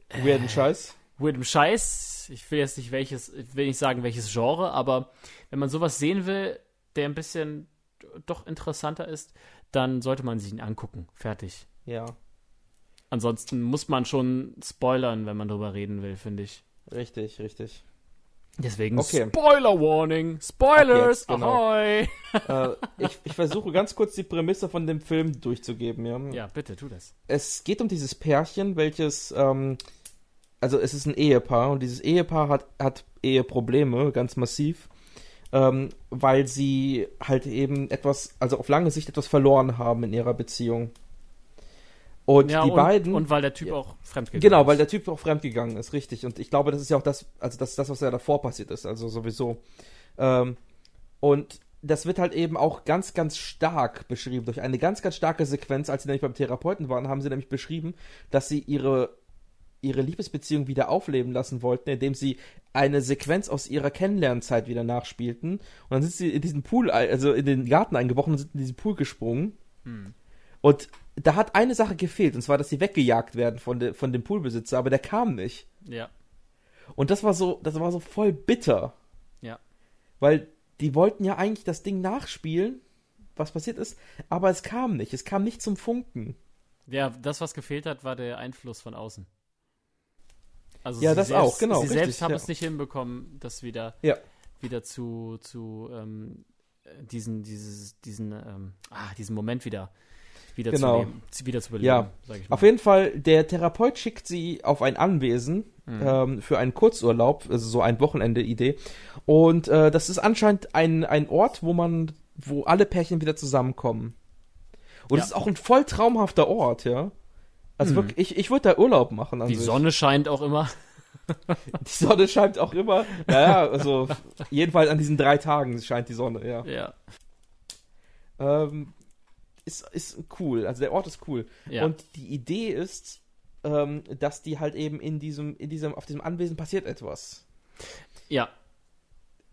äh, weirden Scheiß. Weirdem Scheiß ich will jetzt nicht welches, will nicht sagen welches Genre, aber wenn man sowas sehen will, der ein bisschen doch interessanter ist, dann sollte man sich ihn angucken. Fertig. Ja. Ansonsten muss man schon spoilern, wenn man darüber reden will, finde ich. Richtig, richtig. Deswegen okay. Spoiler Warning, Spoilers, okay, genau. ahoi! Äh, ich, ich, versuche ganz kurz die Prämisse von dem Film durchzugeben. Ja? ja, bitte, tu das. Es geht um dieses Pärchen, welches ähm, also es ist ein Ehepaar und dieses Ehepaar hat, hat Eheprobleme, ganz massiv, ähm, weil sie halt eben etwas, also auf lange Sicht etwas verloren haben in ihrer Beziehung. Und ja, die und, beiden. Und weil der Typ auch fremdgegangen genau, ist. Genau, weil der Typ auch fremdgegangen ist, richtig. Und ich glaube, das ist ja auch das, also das, das was ja davor passiert ist, also sowieso. Ähm, und das wird halt eben auch ganz, ganz stark beschrieben durch eine ganz, ganz starke Sequenz. Als sie nämlich beim Therapeuten waren, haben sie nämlich beschrieben, dass sie ihre ihre Liebesbeziehung wieder aufleben lassen wollten, indem sie eine Sequenz aus ihrer Kennenlernzeit wieder nachspielten. Und dann sind sie in diesen Pool, also in den Garten eingebrochen und sind in diesen Pool gesprungen. Hm. Und da hat eine Sache gefehlt, und zwar, dass sie weggejagt werden von, de, von dem Poolbesitzer, aber der kam nicht. Ja. Und das war so, das war so voll bitter. Ja. Weil die wollten ja eigentlich das Ding nachspielen, was passiert ist, aber es kam nicht. Es kam nicht zum Funken. Ja, das, was gefehlt hat, war der Einfluss von außen. Also ja, das selbst, auch, genau. Sie richtig, selbst haben ja. es nicht hinbekommen, das wieder, ja. wieder zu, zu ähm, diesen, dieses, diesen, ähm, ah, diesen Moment wieder wieder, genau. zu, nehmen, wieder zu beleben. Ja. Auf jeden Fall, der Therapeut schickt sie auf ein Anwesen mhm. ähm, für einen Kurzurlaub, also so ein Wochenende-Idee. Und äh, das ist anscheinend ein, ein Ort, wo man, wo alle Pärchen wieder zusammenkommen. Und es ja. ist auch ein voll traumhafter Ort, ja. Also mhm. wirklich, ich, ich würde da Urlaub machen. die sich. Sonne scheint auch immer. Die Sonne scheint auch immer. Naja, also jedenfalls an diesen drei Tagen scheint die Sonne, ja. Ja. Ähm, ist, ist cool, also der Ort ist cool. Ja. Und die Idee ist, ähm, dass die halt eben in diesem, in diesem, auf diesem Anwesen passiert etwas. Ja.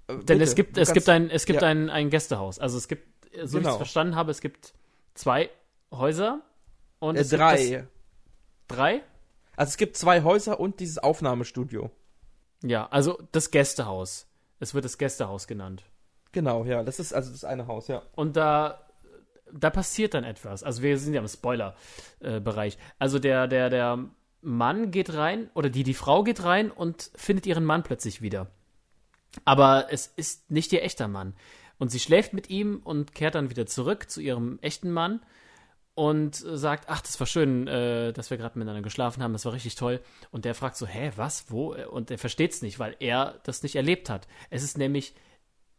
Äh, Denn es gibt, es gibt ein, es gibt ja. ein, ein Gästehaus. Also es gibt, so genau. ich es genau. verstanden habe, es gibt zwei Häuser und äh, es drei. Gibt das, Drei? Also es gibt zwei Häuser und dieses Aufnahmestudio. Ja, also das Gästehaus. Es wird das Gästehaus genannt. Genau, ja, das ist also das eine Haus, ja. Und da da passiert dann etwas. Also wir sind ja im Spoiler-Bereich. Also der, der, der Mann geht rein oder die, die Frau geht rein und findet ihren Mann plötzlich wieder. Aber es ist nicht ihr echter Mann. Und sie schläft mit ihm und kehrt dann wieder zurück zu ihrem echten Mann und sagt, ach, das war schön, äh, dass wir gerade miteinander geschlafen haben, das war richtig toll. Und der fragt so, hä, was, wo? Und er versteht es nicht, weil er das nicht erlebt hat. Es ist nämlich,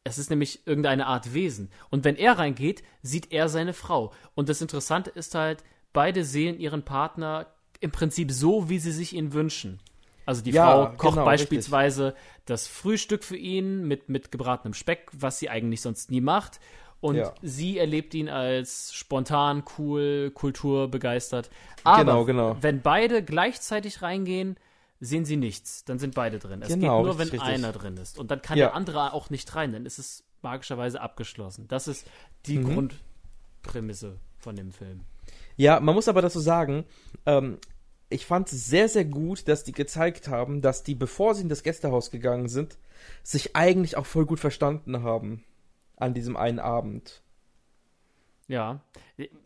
es ist nämlich irgendeine Art Wesen. Und wenn er reingeht, sieht er seine Frau. Und das Interessante ist halt, beide sehen ihren Partner im Prinzip so, wie sie sich ihn wünschen. Also die ja, Frau kocht genau, beispielsweise richtig. das Frühstück für ihn mit, mit gebratenem Speck, was sie eigentlich sonst nie macht. Und ja. sie erlebt ihn als spontan, cool, kulturbegeistert. Aber genau, genau. wenn beide gleichzeitig reingehen, sehen sie nichts. Dann sind beide drin. Es genau, geht nur, wenn richtig. einer drin ist. Und dann kann ja. der andere auch nicht rein. Dann ist es magischerweise abgeschlossen. Das ist die mhm. Grundprämisse von dem Film. Ja, man muss aber dazu sagen, ähm, ich fand es sehr, sehr gut, dass die gezeigt haben, dass die, bevor sie in das Gästehaus gegangen sind, sich eigentlich auch voll gut verstanden haben an diesem einen Abend. Ja.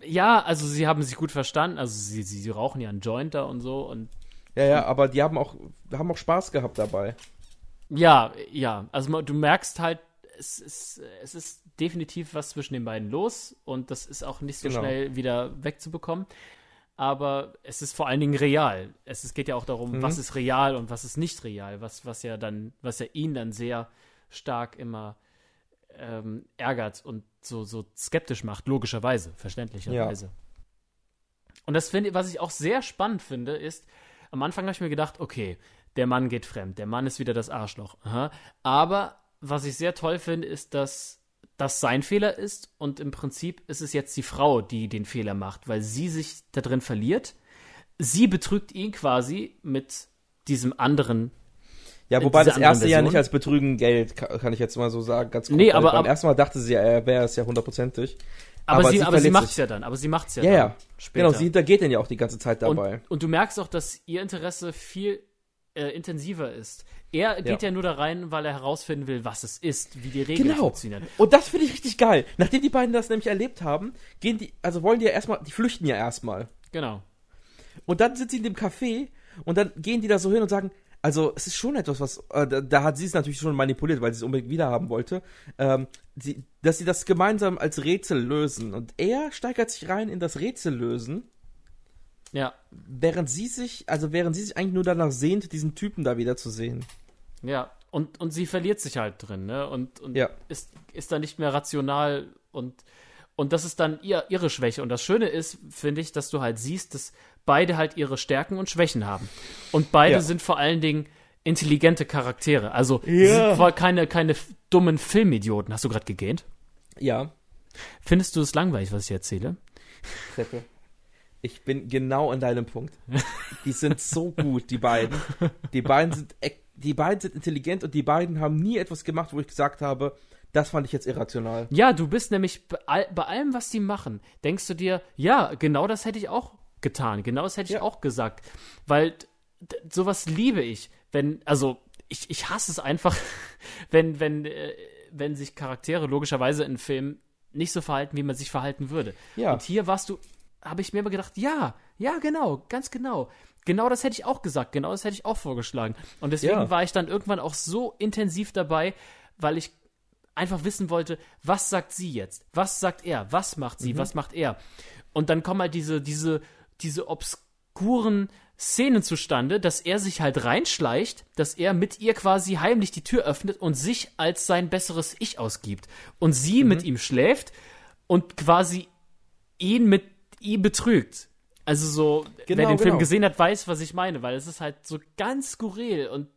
Ja, also sie haben sich gut verstanden. Also sie, sie, sie rauchen ja einen Joint da und so und. Ja, ja, aber die haben auch, haben auch Spaß gehabt dabei. Ja, ja. Also du merkst halt, es ist, es ist definitiv was zwischen den beiden los und das ist auch nicht so genau. schnell wieder wegzubekommen. Aber es ist vor allen Dingen real. Es, es geht ja auch darum, mhm. was ist real und was ist nicht real, was, was ja dann, was ja ihn dann sehr stark immer ähm, ärgert und so, so skeptisch macht, logischerweise, verständlicherweise. Ja. Und das finde was ich auch sehr spannend finde, ist, am Anfang habe ich mir gedacht, okay, der Mann geht fremd, der Mann ist wieder das Arschloch. Aha. Aber was ich sehr toll finde, ist, dass das sein Fehler ist und im Prinzip ist es jetzt die Frau, die den Fehler macht, weil sie sich da drin verliert. Sie betrügt ihn quasi mit diesem anderen ja, äh, wobei das erste ja nicht als Betrügen Geld, kann ich jetzt mal so sagen, ganz gut. Nee, aber beim ab, ersten Mal dachte sie ja, er wäre es ja hundertprozentig. Aber, aber, sie, sie, aber sie macht es ja dann, aber sie macht es ja, ja, dann. Ja, später. genau, sie hintergeht dann ja auch die ganze Zeit dabei. Und, und du merkst auch, dass ihr Interesse viel äh, intensiver ist. Er geht ja. ja. nur da rein, weil er herausfinden will, was es ist, wie die Regeln genau. funktionieren. Und das finde ich richtig geil. Nachdem die beiden das nämlich erlebt haben, gehen die, also wollen die ja erstmal, die flüchten ja erstmal. Genau. Und dann sitzen sie in dem Café und dann gehen die da so hin und sagen, also es ist schon etwas, was äh, da, da, hat sie es natürlich schon manipuliert, weil sie es unbedingt wiederhaben wollte, ähm, sie, dass sie das gemeinsam als Rätsel lösen und er steigert sich rein in das Rätsel lösen. Ja. Während sie sich, also während sie sich eigentlich nur danach sehnt, diesen Typen da wieder zu sehen. Ja. Und, und sie verliert sich halt drin, ne? Und, und ja. ist, ist da nicht mehr rational und und das ist dann ihr, ihre Schwäche. Und das Schöne ist, finde ich, dass du halt siehst, dass beide halt ihre Stärken und Schwächen haben. Und beide ja. sind vor allen Dingen intelligente Charaktere. Also ja. keine, keine dummen Filmidioten. Hast du gerade gegähnt? Ja. Findest du es langweilig, was ich erzähle? Treppe. Ich bin genau an deinem Punkt. Die sind so gut, die beiden. Die beiden sind, die beiden sind intelligent und die beiden haben nie etwas gemacht, wo ich gesagt habe, das fand ich jetzt irrational. Ja, du bist nämlich bei, bei allem, was die machen, denkst du dir, ja, genau das hätte ich auch getan. Genau das hätte ich ja. auch gesagt, weil sowas liebe ich, wenn also ich, ich hasse es einfach, wenn wenn äh, wenn sich Charaktere logischerweise in Filmen nicht so verhalten, wie man sich verhalten würde. Ja. Und hier warst du, habe ich mir immer gedacht, ja, ja, genau, ganz genau. Genau das hätte ich auch gesagt, genau das hätte ich auch vorgeschlagen. Und deswegen ja. war ich dann irgendwann auch so intensiv dabei, weil ich einfach wissen wollte, was sagt sie jetzt? Was sagt er? Was macht sie? Mhm. Was macht er? Und dann kommen halt diese, diese diese obskuren Szenen zustande, dass er sich halt reinschleicht, dass er mit ihr quasi heimlich die Tür öffnet und sich als sein besseres Ich ausgibt. Und sie mhm. mit ihm schläft und quasi ihn mit ihm betrügt. Also so, genau, wer den genau. Film gesehen hat, weiß, was ich meine, weil es ist halt so ganz skurril und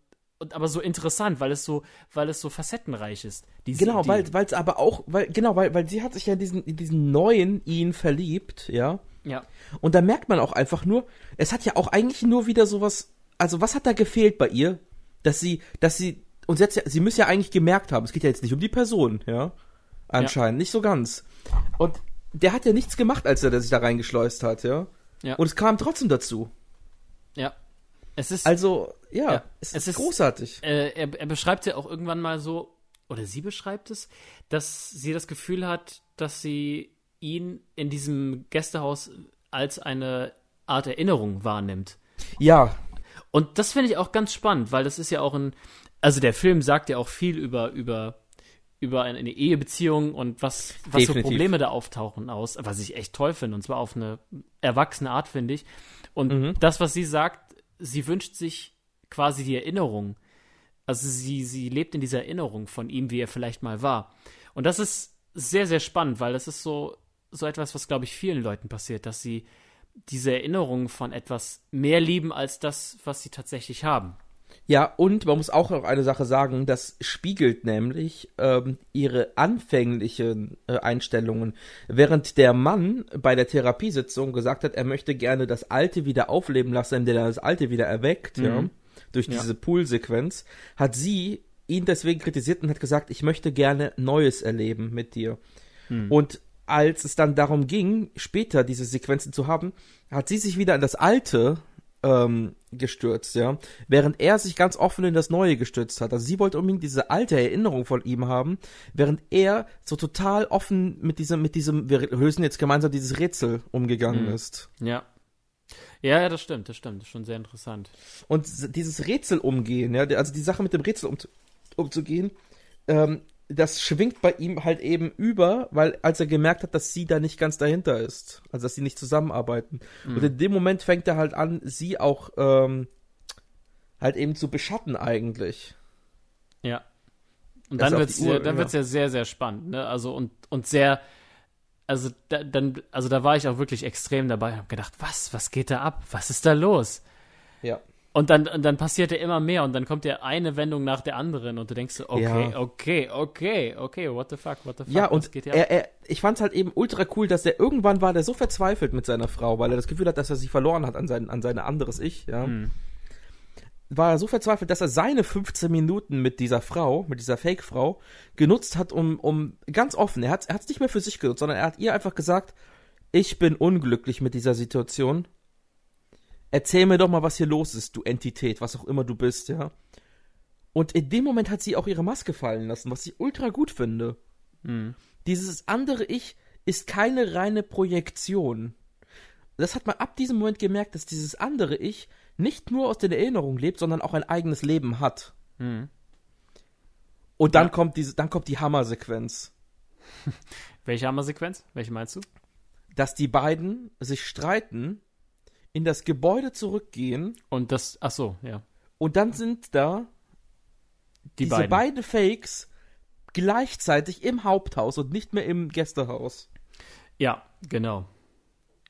und aber so interessant, weil es so, weil es so facettenreich ist. genau, Idee. weil es aber auch, weil genau, weil weil sie hat sich ja diesen diesen neuen ihn verliebt, ja. Ja. Und da merkt man auch einfach nur, es hat ja auch eigentlich nur wieder sowas, also was hat da gefehlt bei ihr, dass sie, dass sie, und jetzt, sie müssen ja eigentlich gemerkt haben, es geht ja jetzt nicht um die Person, ja, anscheinend, ja. nicht so ganz. Und der hat ja nichts gemacht, als er sich da reingeschleust hat, ja. ja. Und es kam trotzdem dazu. Ja. Es ist, also, ja, ja. es, es ist, ist großartig. Äh, er, er beschreibt ja auch irgendwann mal so, oder sie beschreibt es, dass sie das Gefühl hat, dass sie ihn in diesem Gästehaus als eine Art Erinnerung wahrnimmt. Ja. Und das finde ich auch ganz spannend, weil das ist ja auch ein, also der Film sagt ja auch viel über, über, über eine, Ehebeziehung und was, was Definitiv. so Probleme da auftauchen aus, was ich echt toll finde, und zwar auf eine erwachsene Art, finde ich. Und mhm. das, was sie sagt, sie wünscht sich quasi die Erinnerung. Also sie, sie lebt in dieser Erinnerung von ihm, wie er vielleicht mal war. Und das ist sehr, sehr spannend, weil das ist so, so etwas, was, glaube ich, vielen Leuten passiert, dass sie diese Erinnerung von etwas mehr lieben als das, was sie tatsächlich haben. Ja, und man muss auch noch eine Sache sagen, das spiegelt nämlich ähm, ihre anfänglichen äh, Einstellungen. Während der Mann bei der Therapiesitzung gesagt hat, er möchte gerne das Alte wieder aufleben lassen, indem er das Alte wieder erweckt, mhm. ja, durch diese ja. Pool-Sequenz, hat sie ihn deswegen kritisiert und hat gesagt, ich möchte gerne Neues erleben mit dir. Mhm. Und als es dann darum ging, später diese Sequenzen zu haben, hat sie sich wieder in das alte ähm, gestürzt, ja. Während er sich ganz offen in das Neue gestürzt hat. Also sie wollte unbedingt diese alte Erinnerung von ihm haben, während er so total offen mit diesem, mit diesem, wir lösen jetzt gemeinsam dieses Rätsel umgegangen mhm. ist. Ja. Ja, ja, das stimmt, das stimmt. Das ist schon sehr interessant. Und dieses Rätsel umgehen, ja, also die Sache mit dem Rätsel um, umzugehen, ähm, das schwingt bei ihm halt eben über, weil als er gemerkt hat, dass sie da nicht ganz dahinter ist, also dass sie nicht zusammenarbeiten. Mhm. Und in dem Moment fängt er halt an, sie auch ähm, halt eben zu beschatten eigentlich. Ja. Und dann wird's, Uhr, dann ja. Genau. wird's ja sehr, sehr spannend, ne? Also und, und sehr, also da, dann, also da war ich auch wirklich extrem dabei und habe gedacht, was, was geht da ab? Was ist da los? Ja. Und dann, und dann passiert ja immer mehr und dann kommt ja eine Wendung nach der anderen und du denkst so, okay, ja. okay, okay, okay, what the fuck, what the fuck. Ja, und er, er, ich fand es halt eben ultra cool, dass er irgendwann war, der so verzweifelt mit seiner Frau, weil er das Gefühl hat, dass er sie verloren hat an sein, an sein anderes Ich, ja. Hm. War er so verzweifelt, dass er seine 15 Minuten mit dieser Frau, mit dieser Fake-Frau, genutzt hat, um, um ganz offen, er hat es nicht mehr für sich genutzt, sondern er hat ihr einfach gesagt, ich bin unglücklich mit dieser Situation Erzähl mir doch mal, was hier los ist, du Entität, was auch immer du bist, ja. Und in dem Moment hat sie auch ihre Maske fallen lassen, was ich ultra gut finde. Mhm. Dieses andere Ich ist keine reine Projektion. Das hat man ab diesem Moment gemerkt, dass dieses andere Ich nicht nur aus den Erinnerungen lebt, sondern auch ein eigenes Leben hat. Mhm. Und dann ja. kommt diese, dann kommt die Hammersequenz. Welche Hammersequenz? Welche meinst du? Dass die beiden sich streiten in das Gebäude zurückgehen. Und das, ach so, ja. Und dann sind da die diese beiden. beiden Fakes gleichzeitig im Haupthaus und nicht mehr im Gästehaus. Ja, genau.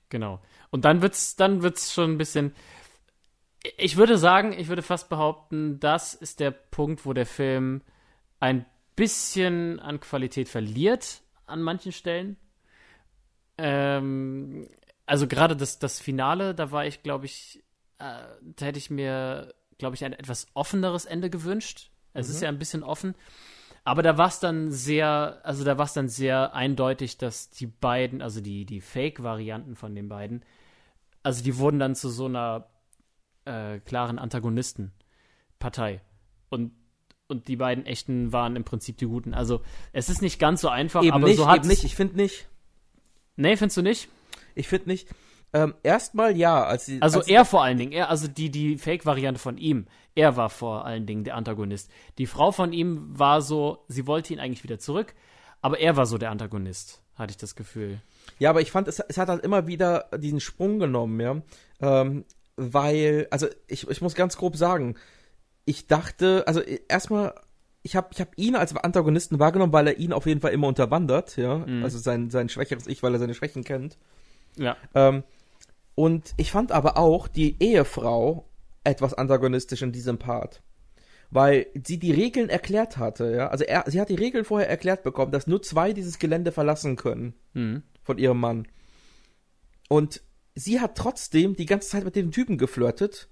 Genau. Und dann wird's, dann wird's schon ein bisschen. Ich würde sagen, ich würde fast behaupten, das ist der Punkt, wo der Film ein bisschen an Qualität verliert an manchen Stellen. Ähm, also gerade das, das Finale, da war ich, glaube ich, äh, da hätte ich mir, glaube ich, ein etwas offeneres Ende gewünscht. Es mhm. ist ja ein bisschen offen. Aber da war es dann sehr, also da war es dann sehr eindeutig, dass die beiden, also die, die Fake-Varianten von den beiden, also die wurden dann zu so einer äh, klaren Antagonistenpartei. Und, und die beiden echten waren im Prinzip die Guten. Also es ist nicht ganz so einfach, eben aber nicht, so hat nicht, ich finde nicht. Nee, findest du nicht? Ich finde nicht. Ähm, Erstmal ja. Als die, also als er vor allen Dingen, er, also die, die Fake-Variante von ihm, er war vor allen Dingen der Antagonist. Die Frau von ihm war so, sie wollte ihn eigentlich wieder zurück, aber er war so der Antagonist, hatte ich das Gefühl. Ja, aber ich fand, es, es hat halt immer wieder diesen Sprung genommen, ja. Ähm, weil, also ich, ich muss ganz grob sagen, ich dachte, also erstmal, ich habe ich hab ihn als Antagonisten wahrgenommen, weil er ihn auf jeden Fall immer unterwandert, ja. Mhm. Also sein, sein schwächeres Ich, weil er seine Schwächen kennt. Ja. Ähm, und ich fand aber auch die Ehefrau etwas antagonistisch in diesem Part. Weil sie die Regeln erklärt hatte, ja. Also er, sie hat die Regeln vorher erklärt bekommen, dass nur zwei dieses Gelände verlassen können mhm. von ihrem Mann. Und sie hat trotzdem die ganze Zeit mit dem Typen geflirtet,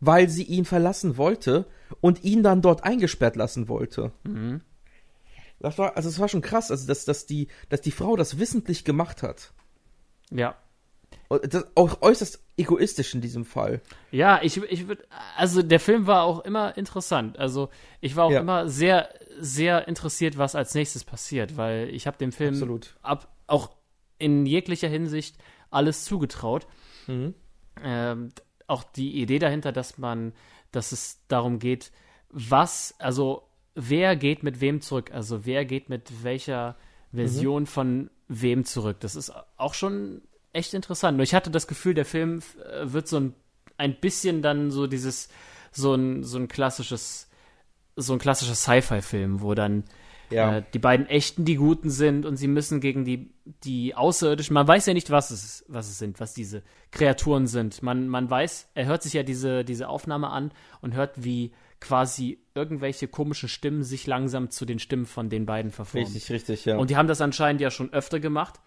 weil sie ihn verlassen wollte und ihn dann dort eingesperrt lassen wollte. Mhm. Das war, also es war schon krass, also dass, dass, die, dass die Frau das wissentlich gemacht hat. Ja. Oh, das, auch äußerst egoistisch in diesem Fall. Ja, ich, ich würde, also der Film war auch immer interessant. Also ich war auch ja. immer sehr, sehr interessiert, was als nächstes passiert, weil ich habe dem Film Absolut. ab, auch in jeglicher Hinsicht alles zugetraut. Mhm. Ähm, auch die Idee dahinter, dass man, dass es darum geht, was, also wer geht mit wem zurück, also wer geht mit welcher Mhm. Version mhm. von wem zurück. Das ist auch schon echt interessant. Nur ich hatte das Gefühl, der Film äh, wird so ein, ein bisschen dann so dieses, so ein, so ein klassisches, so ein klassischer Sci-Fi-Film, wo dann ja. äh, die beiden Echten die Guten sind und sie müssen gegen die, die Außerirdischen, man weiß ja nicht, was es, was es sind, was diese Kreaturen sind. Man, man weiß, er hört sich ja diese, diese Aufnahme an und hört, wie quasi irgendwelche komischen Stimmen sich langsam zu den Stimmen von den beiden verformen. Richtig, richtig, ja. Und die haben das anscheinend ja schon öfter gemacht.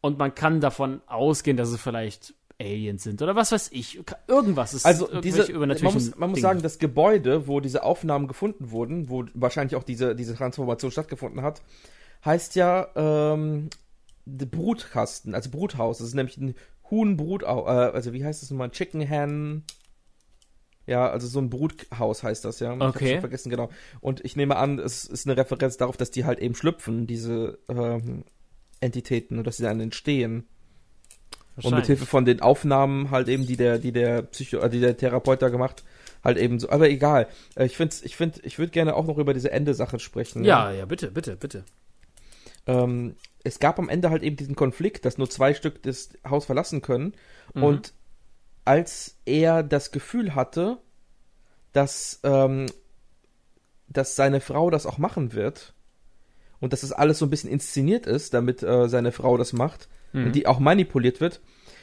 Und man kann davon ausgehen, dass es vielleicht Aliens sind oder was weiß ich. Irgendwas ist also diese, übernatürlichen man muss, man muss sagen, das Gebäude, wo diese Aufnahmen gefunden wurden, wo wahrscheinlich auch diese, diese Transformation stattgefunden hat, heißt ja ähm, Brutkasten, also Bruthaus. Das ist nämlich ein Huhnbrut, äh, also wie heißt das nochmal? Chicken Hen. Ja, also so ein Bruthaus heißt das, ja. Ich okay. schon vergessen, genau. Und ich nehme an, es ist eine Referenz darauf, dass die halt eben schlüpfen, diese ähm, Entitäten, und ne, dass sie dann entstehen. Und mit Hilfe von den Aufnahmen halt eben, die der, die der Psycho, äh, die der Therapeut da gemacht, halt eben so. Aber egal. Äh, ich find's, ich finde, ich würde gerne auch noch über diese Ende-Sache sprechen. Ja, ja, ja, bitte, bitte, bitte. Ähm, es gab am Ende halt eben diesen Konflikt, dass nur zwei Stück das Haus verlassen können. Mhm. Und als er das Gefühl hatte, dass, ähm, dass seine Frau das auch machen wird und dass das alles so ein bisschen inszeniert ist, damit äh, seine Frau das macht mhm. und die auch manipuliert wird,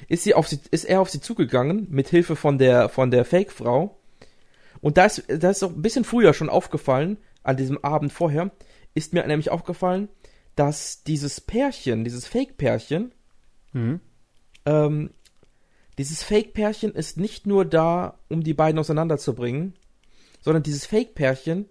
ist, sie auf sie, ist er auf sie zugegangen mit Hilfe von der, von der Fake-Frau. Und da ist, da ist auch ein bisschen früher schon aufgefallen, an diesem Abend vorher, ist mir nämlich aufgefallen, dass dieses Pärchen, dieses Fake-Pärchen, mhm. ähm, dieses Fake-Pärchen ist nicht nur da, um die beiden auseinanderzubringen, sondern dieses Fake-Pärchen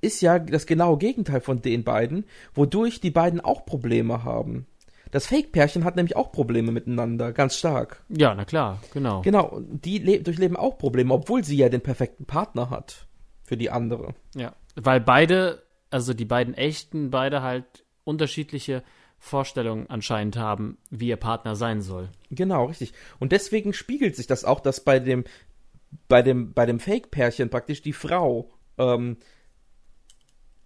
ist ja das genaue Gegenteil von den beiden, wodurch die beiden auch Probleme haben. Das Fake-Pärchen hat nämlich auch Probleme miteinander, ganz stark. Ja, na klar, genau. Genau, die durchleben auch Probleme, obwohl sie ja den perfekten Partner hat für die andere. Ja, weil beide, also die beiden echten, beide halt unterschiedliche Vorstellungen anscheinend haben, wie ihr Partner sein soll. Genau, richtig. Und deswegen spiegelt sich das auch, dass bei dem, bei dem, bei dem Fake-Pärchen praktisch die Frau ähm,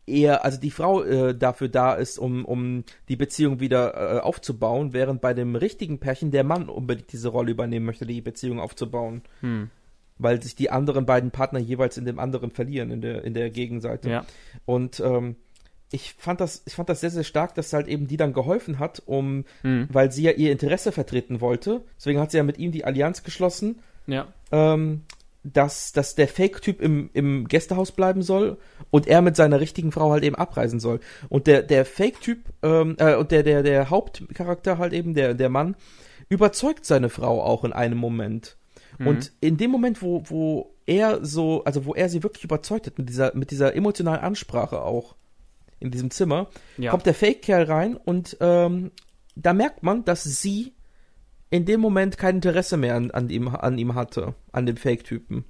eher, also die Frau äh, dafür da ist, um, um die Beziehung wieder äh, aufzubauen, während bei dem richtigen Pärchen der Mann unbedingt diese Rolle übernehmen möchte, die Beziehung aufzubauen. Hm. Weil sich die anderen beiden Partner jeweils in dem anderen verlieren, in der, in der Gegenseite. Ja. Und ähm, ich fand das, ich fand das sehr, sehr stark, dass halt eben die dann geholfen hat, um, mhm. weil sie ja ihr Interesse vertreten wollte. Deswegen hat sie ja mit ihm die Allianz geschlossen. Ja. Ähm, dass, dass der Fake-Typ im, im Gästehaus bleiben soll und er mit seiner richtigen Frau halt eben abreisen soll. Und der, der Fake-Typ, ähm, äh, und der, der, der Hauptcharakter halt eben, der, der Mann, überzeugt seine Frau auch in einem Moment. Mhm. Und in dem Moment, wo, wo er so, also wo er sie wirklich überzeugt hat, mit dieser, mit dieser emotionalen Ansprache auch, in diesem Zimmer, ja. kommt der Fake-Kerl rein und ähm, da merkt man, dass sie in dem Moment kein Interesse mehr an, an, ihm, an ihm hatte, an dem Fake-Typen.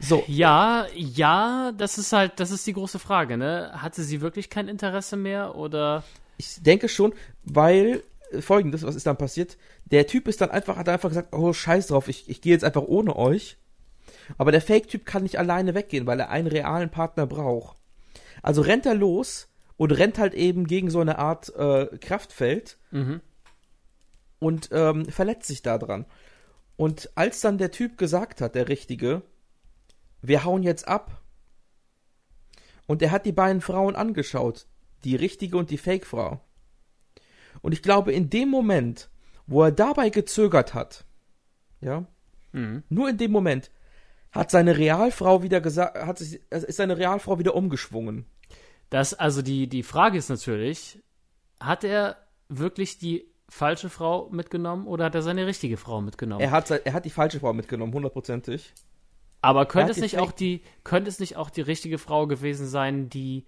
So. Ja, ja, das ist halt, das ist die große Frage, ne? Hatte sie wirklich kein Interesse mehr oder? Ich denke schon, weil äh, folgendes, was ist dann passiert? Der Typ ist dann einfach, hat einfach gesagt, oh, scheiß drauf, ich, ich gehe jetzt einfach ohne euch. Aber der Fake-Typ kann nicht alleine weggehen, weil er einen realen Partner braucht. Also rennt er los und rennt halt eben gegen so eine Art äh, Kraftfeld mhm. und ähm, verletzt sich da dran. Und als dann der Typ gesagt hat, der Richtige, wir hauen jetzt ab, und er hat die beiden Frauen angeschaut, die richtige und die Fake-Frau. Und ich glaube, in dem Moment, wo er dabei gezögert hat, ja, mhm. nur in dem Moment, hat seine Realfrau wieder gesagt, hat sich, also ist seine Realfrau wieder umgeschwungen. Das, also die, die Frage ist natürlich, hat er wirklich die falsche Frau mitgenommen oder hat er seine richtige Frau mitgenommen? Er hat, er hat die falsche Frau mitgenommen, hundertprozentig. Aber könnte es nicht auch die, könnte es nicht auch die richtige Frau gewesen sein, die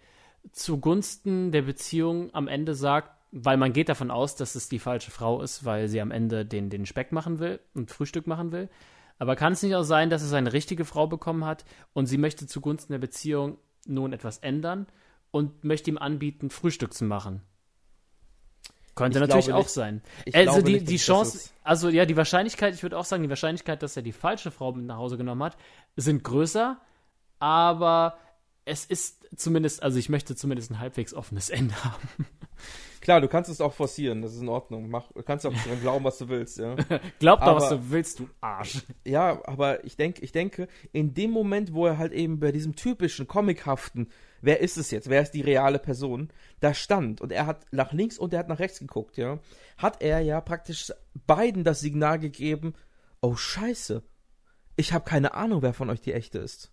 zugunsten der Beziehung am Ende sagt, weil man geht davon aus, dass es die falsche Frau ist, weil sie am Ende den, den Speck machen will und Frühstück machen will, aber kann es nicht auch sein, dass es eine richtige Frau bekommen hat und sie möchte zugunsten der Beziehung nun etwas ändern und möchte ihm anbieten, Frühstück zu machen? Könnte ich natürlich auch nicht. sein. Ich äh, also die, nicht, die Chance, also ja, die Wahrscheinlichkeit, ich würde auch sagen, die Wahrscheinlichkeit, dass er die falsche Frau mit nach Hause genommen hat, sind größer, aber es ist zumindest, also ich möchte zumindest ein halbwegs offenes Ende haben. Klar, du kannst es auch forcieren, das ist in Ordnung. Mach, du kannst auch dran glauben, was du willst, ja. Glaub doch, was du willst, du Arsch. Ja, aber ich denke, ich denke, in dem Moment, wo er halt eben bei diesem typischen comichaften, wer ist es jetzt, wer ist die reale Person, da stand und er hat nach links und er hat nach rechts geguckt, ja, hat er ja praktisch beiden das Signal gegeben, oh Scheiße, ich habe keine Ahnung, wer von euch die echte ist.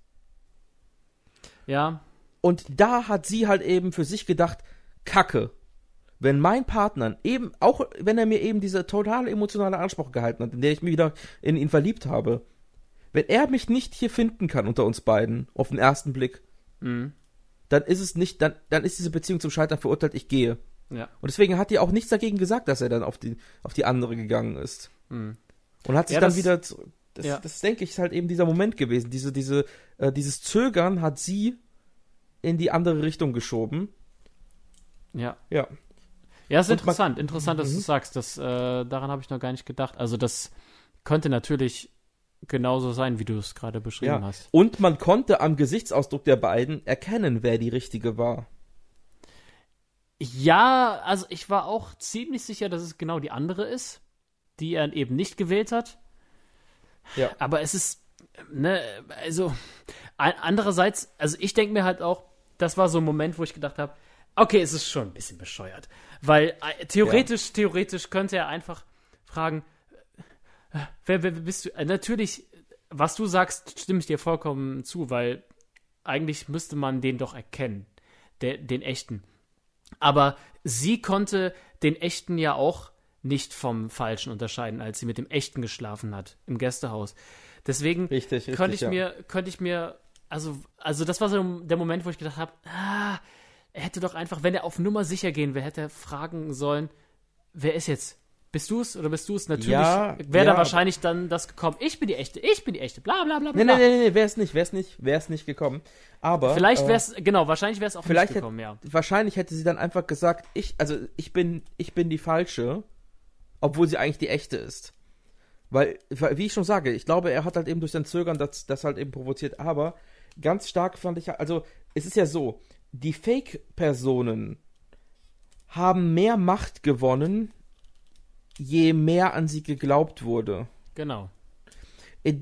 Ja. Und da hat sie halt eben für sich gedacht, Kacke wenn mein Partner eben, auch wenn er mir eben diese totale emotionale Anspruch gehalten hat, in der ich mich wieder in ihn verliebt habe, wenn er mich nicht hier finden kann unter uns beiden, auf den ersten Blick, mhm. dann ist es nicht, dann, dann ist diese Beziehung zum Scheitern verurteilt, ich gehe. Ja. Und deswegen hat die auch nichts dagegen gesagt, dass er dann auf die, auf die andere gegangen ist. Mhm. Und hat sich ja, dann das, wieder. Das, ja. das denke ich, ist halt eben dieser Moment gewesen. Diese, diese, äh, dieses Zögern hat sie in die andere Richtung geschoben. Ja. Ja. Ja, ist interessant. Man, interessant, dass du mhm. sagst. Das, äh, daran habe ich noch gar nicht gedacht. Also, das könnte natürlich genauso sein, wie du es gerade beschrieben ja. hast. Und man konnte am Gesichtsausdruck der beiden erkennen, wer die richtige war. Ja, also ich war auch ziemlich sicher, dass es genau die andere ist, die er eben nicht gewählt hat. Ja. Aber es ist, ne, also andererseits, also ich denke mir halt auch, das war so ein Moment, wo ich gedacht habe, Okay, es ist schon ein bisschen bescheuert. Weil äh, theoretisch, ja. theoretisch könnte er einfach fragen, äh, wer, wer bist du? Äh, natürlich, was du sagst, stimme ich dir vollkommen zu, weil eigentlich müsste man den doch erkennen, der, den echten. Aber sie konnte den echten ja auch nicht vom Falschen unterscheiden, als sie mit dem Echten geschlafen hat im Gästehaus. Deswegen richtig, richtig, könnte ich ja. mir, könnte ich mir, also, also das war so der Moment, wo ich gedacht habe, ah, er hätte doch einfach, wenn er auf Nummer sicher gehen will, hätte er fragen sollen, wer ist jetzt? Bist du es oder bist du es? Natürlich ja, wäre ja. da wahrscheinlich dann das gekommen. Ich bin die echte, ich bin die echte, bla bla bla bla. nein, nein, nein, nee, wäre es nicht, wäre es nicht, wäre es nicht gekommen. Aber. Vielleicht wäre es, äh, genau, wahrscheinlich wäre es auch vielleicht nicht gekommen, hätte, ja. Wahrscheinlich hätte sie dann einfach gesagt, ich, also ich bin, ich bin die Falsche, obwohl sie eigentlich die echte ist. Weil, wie ich schon sage, ich glaube, er hat halt eben durch sein Zögern das, das halt eben provoziert. Aber ganz stark fand ich, also es ist ja so, die Fake-Personen haben mehr Macht gewonnen, je mehr an sie geglaubt wurde. Genau. Äh,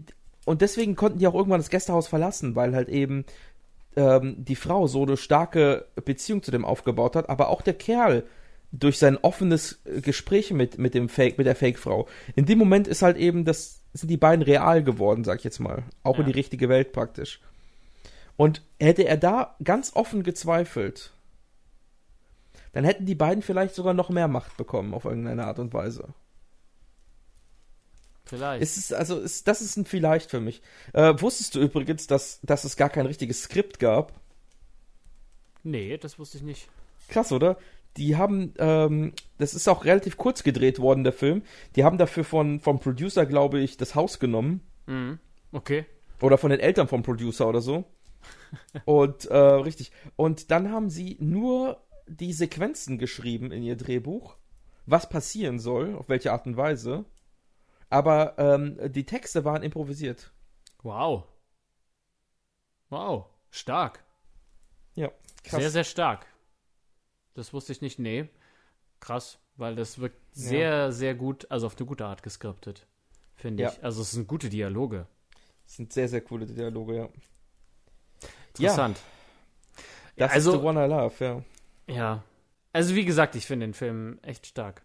und deswegen konnten die auch irgendwann das Gästehaus verlassen, weil halt eben ähm, die Frau so eine starke Beziehung zu dem aufgebaut hat, aber auch der Kerl durch sein offenes äh, Gespräch mit, mit dem Fake, mit der Fake-Frau. In dem Moment ist halt eben das, sind die beiden real geworden, sag ich jetzt mal. Auch ja. in die richtige Welt praktisch. Und hätte er da ganz offen gezweifelt, dann hätten die beiden vielleicht sogar noch mehr Macht bekommen auf irgendeine Art und Weise. Vielleicht. Es also, es, das ist ein Vielleicht für mich. Äh, wusstest du übrigens, dass, dass es gar kein richtiges Skript gab? Nee, das wusste ich nicht. Krass, oder? Die haben, ähm, das ist auch relativ kurz gedreht worden, der Film. Die haben dafür von, vom Producer, glaube ich, das Haus genommen. Mhm. Okay. Oder von den Eltern vom Producer oder so und äh, richtig. Und dann haben sie nur die Sequenzen geschrieben in ihr Drehbuch, was passieren soll, auf welche Art und Weise. Aber ähm, die Texte waren improvisiert. Wow. Wow. Stark. Ja. Krass. Sehr, sehr stark. Das wusste ich nicht. Nee. Krass, weil das wirkt sehr, ja. sehr gut, also auf eine gute Art geskriptet, finde ja. ich. Also es sind gute Dialoge. Es sind sehr, sehr coole Dialoge, ja. Interessant. Ja. That's also, the one I love, ja. Ja. Also wie gesagt, ich finde den Film echt stark.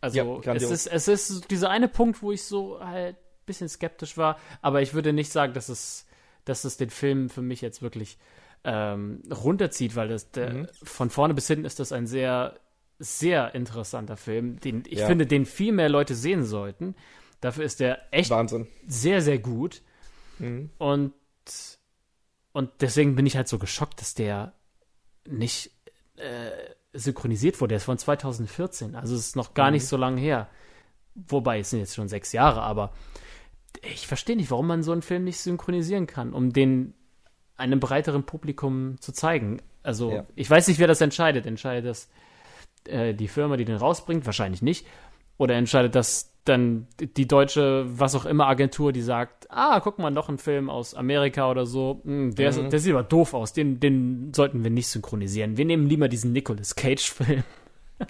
Also ja, es, ist, es ist dieser eine Punkt, wo ich so halt ein bisschen skeptisch war, aber ich würde nicht sagen, dass es, dass es den Film für mich jetzt wirklich ähm, runterzieht, weil das der, mhm. von vorne bis hinten ist das ein sehr, sehr interessanter Film, den ich ja. finde, den viel mehr Leute sehen sollten. Dafür ist der echt Wahnsinn. sehr, sehr gut. Mhm. Und und deswegen bin ich halt so geschockt, dass der nicht äh, synchronisiert wurde. Der ist von 2014, also es ist noch gar mhm. nicht so lange her. Wobei, es sind jetzt schon sechs Jahre, aber ich verstehe nicht, warum man so einen Film nicht synchronisieren kann, um den einem breiteren Publikum zu zeigen. Also, ja. ich weiß nicht, wer das entscheidet. Entscheidet das äh, die Firma, die den rausbringt? Wahrscheinlich nicht. Oder entscheidet das dann die deutsche, was auch immer, Agentur, die sagt, ah, guck mal, noch ein Film aus Amerika oder so, hm, der, mhm. der, sieht aber doof aus, den, den sollten wir nicht synchronisieren. Wir nehmen lieber diesen Nicolas Cage-Film,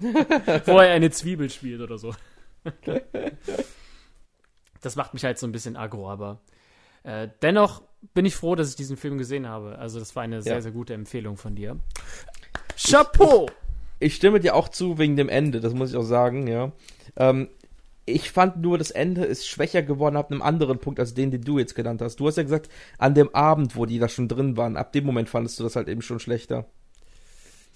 wo er eine Zwiebel spielt oder so. das macht mich halt so ein bisschen aggro, aber äh, dennoch bin ich froh, dass ich diesen Film gesehen habe. Also das war eine ja. sehr, sehr gute Empfehlung von dir. Chapeau! Ich, ich, ich stimme dir auch zu wegen dem Ende, das muss ich auch sagen, ja. Ähm, ich fand nur, das Ende ist schwächer geworden ab einem anderen Punkt als den, den du jetzt genannt hast. Du hast ja gesagt, an dem Abend, wo die da schon drin waren, ab dem Moment fandest du das halt eben schon schlechter.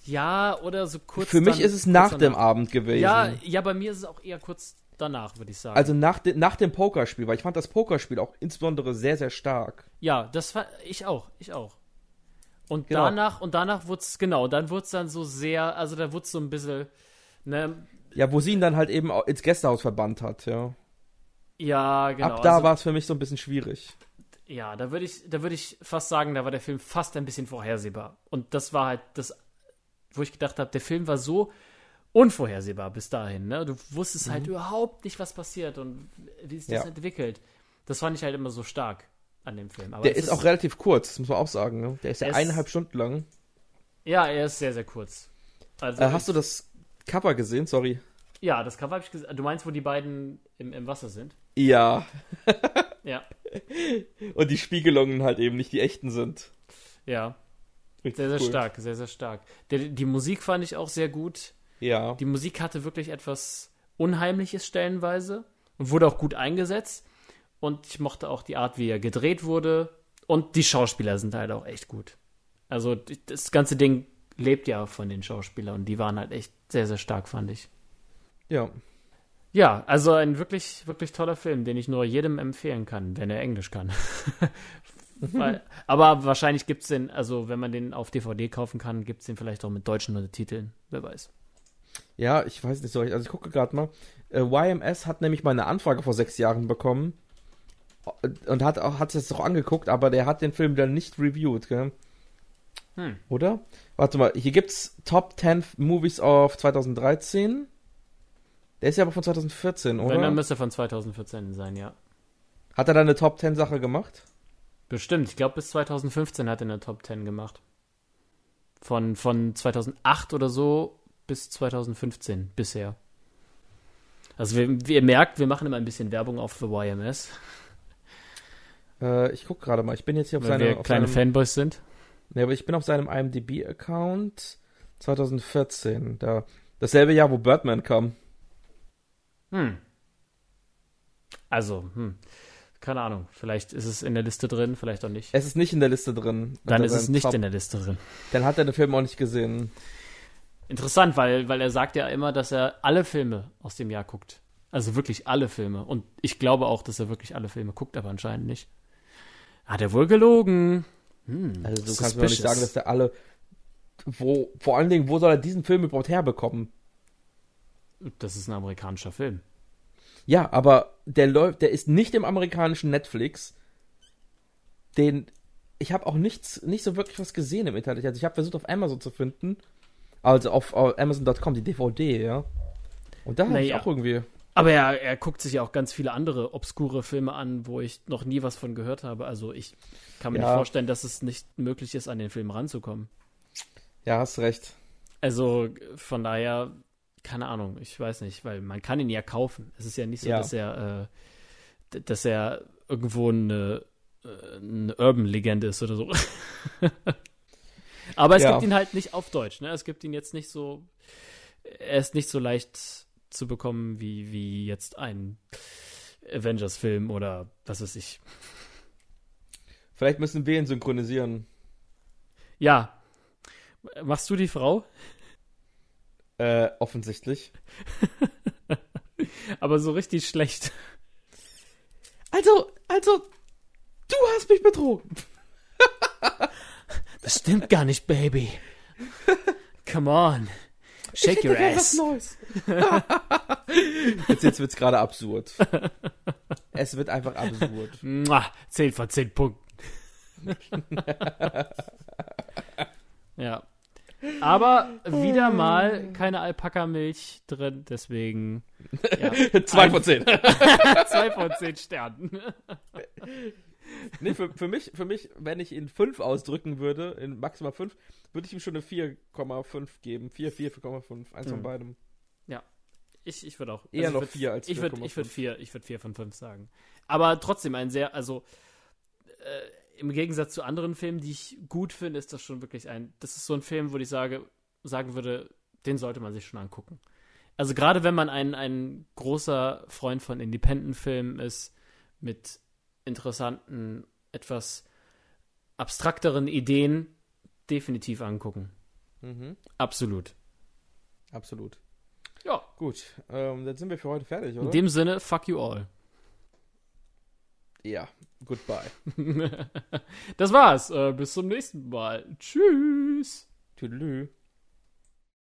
Ja, oder so kurz. Für mich dann, ist es nach dem Abend gewesen. Ja, ja, bei mir ist es auch eher kurz danach, würde ich sagen. Also nach, de, nach dem Pokerspiel, weil ich fand das Pokerspiel auch insbesondere sehr, sehr stark. Ja, das war ich auch, ich auch. Und genau. danach, und danach wurde es, genau, dann wurde es dann so sehr, also da wurde es so ein bisschen, ne, ja, wo sie ihn dann halt eben ins Gästehaus verbannt hat, ja. Ja, genau. Ab da also, war es für mich so ein bisschen schwierig. Ja, da würde ich, da ich fast sagen, da war der Film fast ein bisschen vorhersehbar. Und das war halt das, wo ich gedacht habe, der Film war so unvorhersehbar bis dahin. Ne? Du wusstest halt mhm. halt überhaupt nicht, was passiert und wie sich das ja. entwickelt. Das fand ich halt immer so stark an dem Film. Aber der ist, ist, auch relativ kurz, das muss man auch sagen. Ne? Der ist ja eineinhalb Stunden lang. Ja, er ist sehr, sehr kurz. Also äh, hast du das Cover gesehen, sorry. Ja, das Cover habe ich gesehen. Du meinst, wo die beiden im, im Wasser sind? Ja. ja. Und die Spiegelungen halt eben nicht die echten sind. Ja. Richtig sehr, sehr cool. stark, sehr, sehr stark. Die, die Musik fand ich auch sehr gut. Ja. Die Musik hatte wirklich etwas Unheimliches stellenweise und wurde auch gut eingesetzt. Und ich mochte auch die Art, wie er gedreht wurde. Und die Schauspieler sind halt auch echt gut. Also das ganze Ding lebt ja von den Schauspielern und die waren halt echt sehr, sehr stark, fand ich. Ja. Ja, also ein wirklich, wirklich toller Film, den ich nur jedem empfehlen kann, wenn er Englisch kann. Weil, aber wahrscheinlich gibt es den, also wenn man den auf DVD kaufen kann, gibt es den vielleicht auch mit deutschen Untertiteln, wer weiß. Ja, ich weiß nicht so recht. Also ich gucke gerade mal. Äh, YMS hat nämlich mal eine Anfrage vor sechs Jahren bekommen und hat, es jetzt auch angeguckt, aber der hat den Film dann nicht reviewed, gell? Hm. Oder? Warte mal, hier gibt's Top 10 Movies of 2013. Der ist ja aber von 2014, oder? Wenn, dann müsste von 2014 sein, ja. Hat er da eine Top 10 Sache gemacht? Bestimmt, ich glaube bis 2015 hat er eine Top 10 gemacht. Von, von 2008 oder so bis 2015 bisher. Also wir, ihr merkt, wir machen immer ein bisschen Werbung auf The YMS. Äh, ich gucke gerade mal, ich bin jetzt hier auf Weil seine... Weil wir kleine seinem... Fanboys sind. Ne, aber ich bin auf seinem IMDb-Account 2014. Da, dasselbe Jahr, wo Birdman kam. Hm. Also, hm. Keine Ahnung. Vielleicht ist es in der Liste drin, vielleicht auch nicht. Es ist nicht in der Liste drin. Dann ist es nicht Top. in der Liste drin. Dann hat er den Film auch nicht gesehen. Interessant, weil, weil er sagt ja immer, dass er alle Filme aus dem Jahr guckt. Also wirklich alle Filme. Und ich glaube auch, dass er wirklich alle Filme guckt, aber anscheinend nicht. Hat er wohl gelogen. Hm, also du kannst mir nicht sagen, dass der alle. Wo, vor allen Dingen, wo soll er diesen Film überhaupt herbekommen? Das ist ein amerikanischer Film. Ja, aber der läuft, der ist nicht im amerikanischen Netflix. Den. Ich habe auch nichts, nicht so wirklich was gesehen im Internet. Also ich habe versucht auf Amazon zu finden. Also auf Amazon.com, die DVD, ja. Und da habe naja. ich auch irgendwie. Aber er, er guckt sich ja auch ganz viele andere obskure Filme an, wo ich noch nie was von gehört habe. Also ich kann mir ja. nicht vorstellen, dass es nicht möglich ist, an den Film ranzukommen. Ja, hast recht. Also von daher, keine Ahnung, ich weiß nicht, weil man kann ihn ja kaufen. Es ist ja nicht so, ja. dass er, äh, dass er irgendwo eine, äh, eine Urban-Legende ist oder so. Aber es ja. gibt ihn halt nicht auf Deutsch, ne? Es gibt ihn jetzt nicht so, er ist nicht so leicht zu bekommen, wie, wie jetzt ein Avengers-Film oder was weiß ich. Vielleicht müssen wir ihn synchronisieren. Ja. Machst du die Frau? Äh, offensichtlich. Aber so richtig schlecht. Also, also, du hast mich betrogen. das stimmt gar nicht, Baby. Come on. Shake your ass. jetzt jetzt wird es gerade absurd. Es wird einfach absurd. Mua, 10 von 10 Punkten. ja. Aber wieder ah. mal keine Alpaka-Milch drin, deswegen. Ja. Zwei von zehn. Zwei von zehn Sternen. nee, für, für, mich, für mich, wenn ich ihn 5 ausdrücken würde, in maximal 5, würde ich ihm schon eine 4,5 geben. 4, 4,5, eins mhm. von beidem. Ja. Ich, ich würde auch. Eher also noch 4 als 4,5. Ich würde ich würd 4, würd 4 von 5 sagen. Aber trotzdem ein sehr, also äh, im Gegensatz zu anderen Filmen, die ich gut finde, ist das schon wirklich ein, das ist so ein Film, wo ich sage, sagen würde, den sollte man sich schon angucken. Also gerade wenn man ein, ein großer Freund von Independent-Filmen ist, mit interessanten, etwas abstrakteren Ideen definitiv angucken. Mhm. Absolut. Absolut. Ja. Gut, ähm, dann sind wir für heute fertig, oder? In dem Sinne, fuck you all. Ja, goodbye. das war's. Äh, bis zum nächsten Mal. Tschüss. Tüdelü.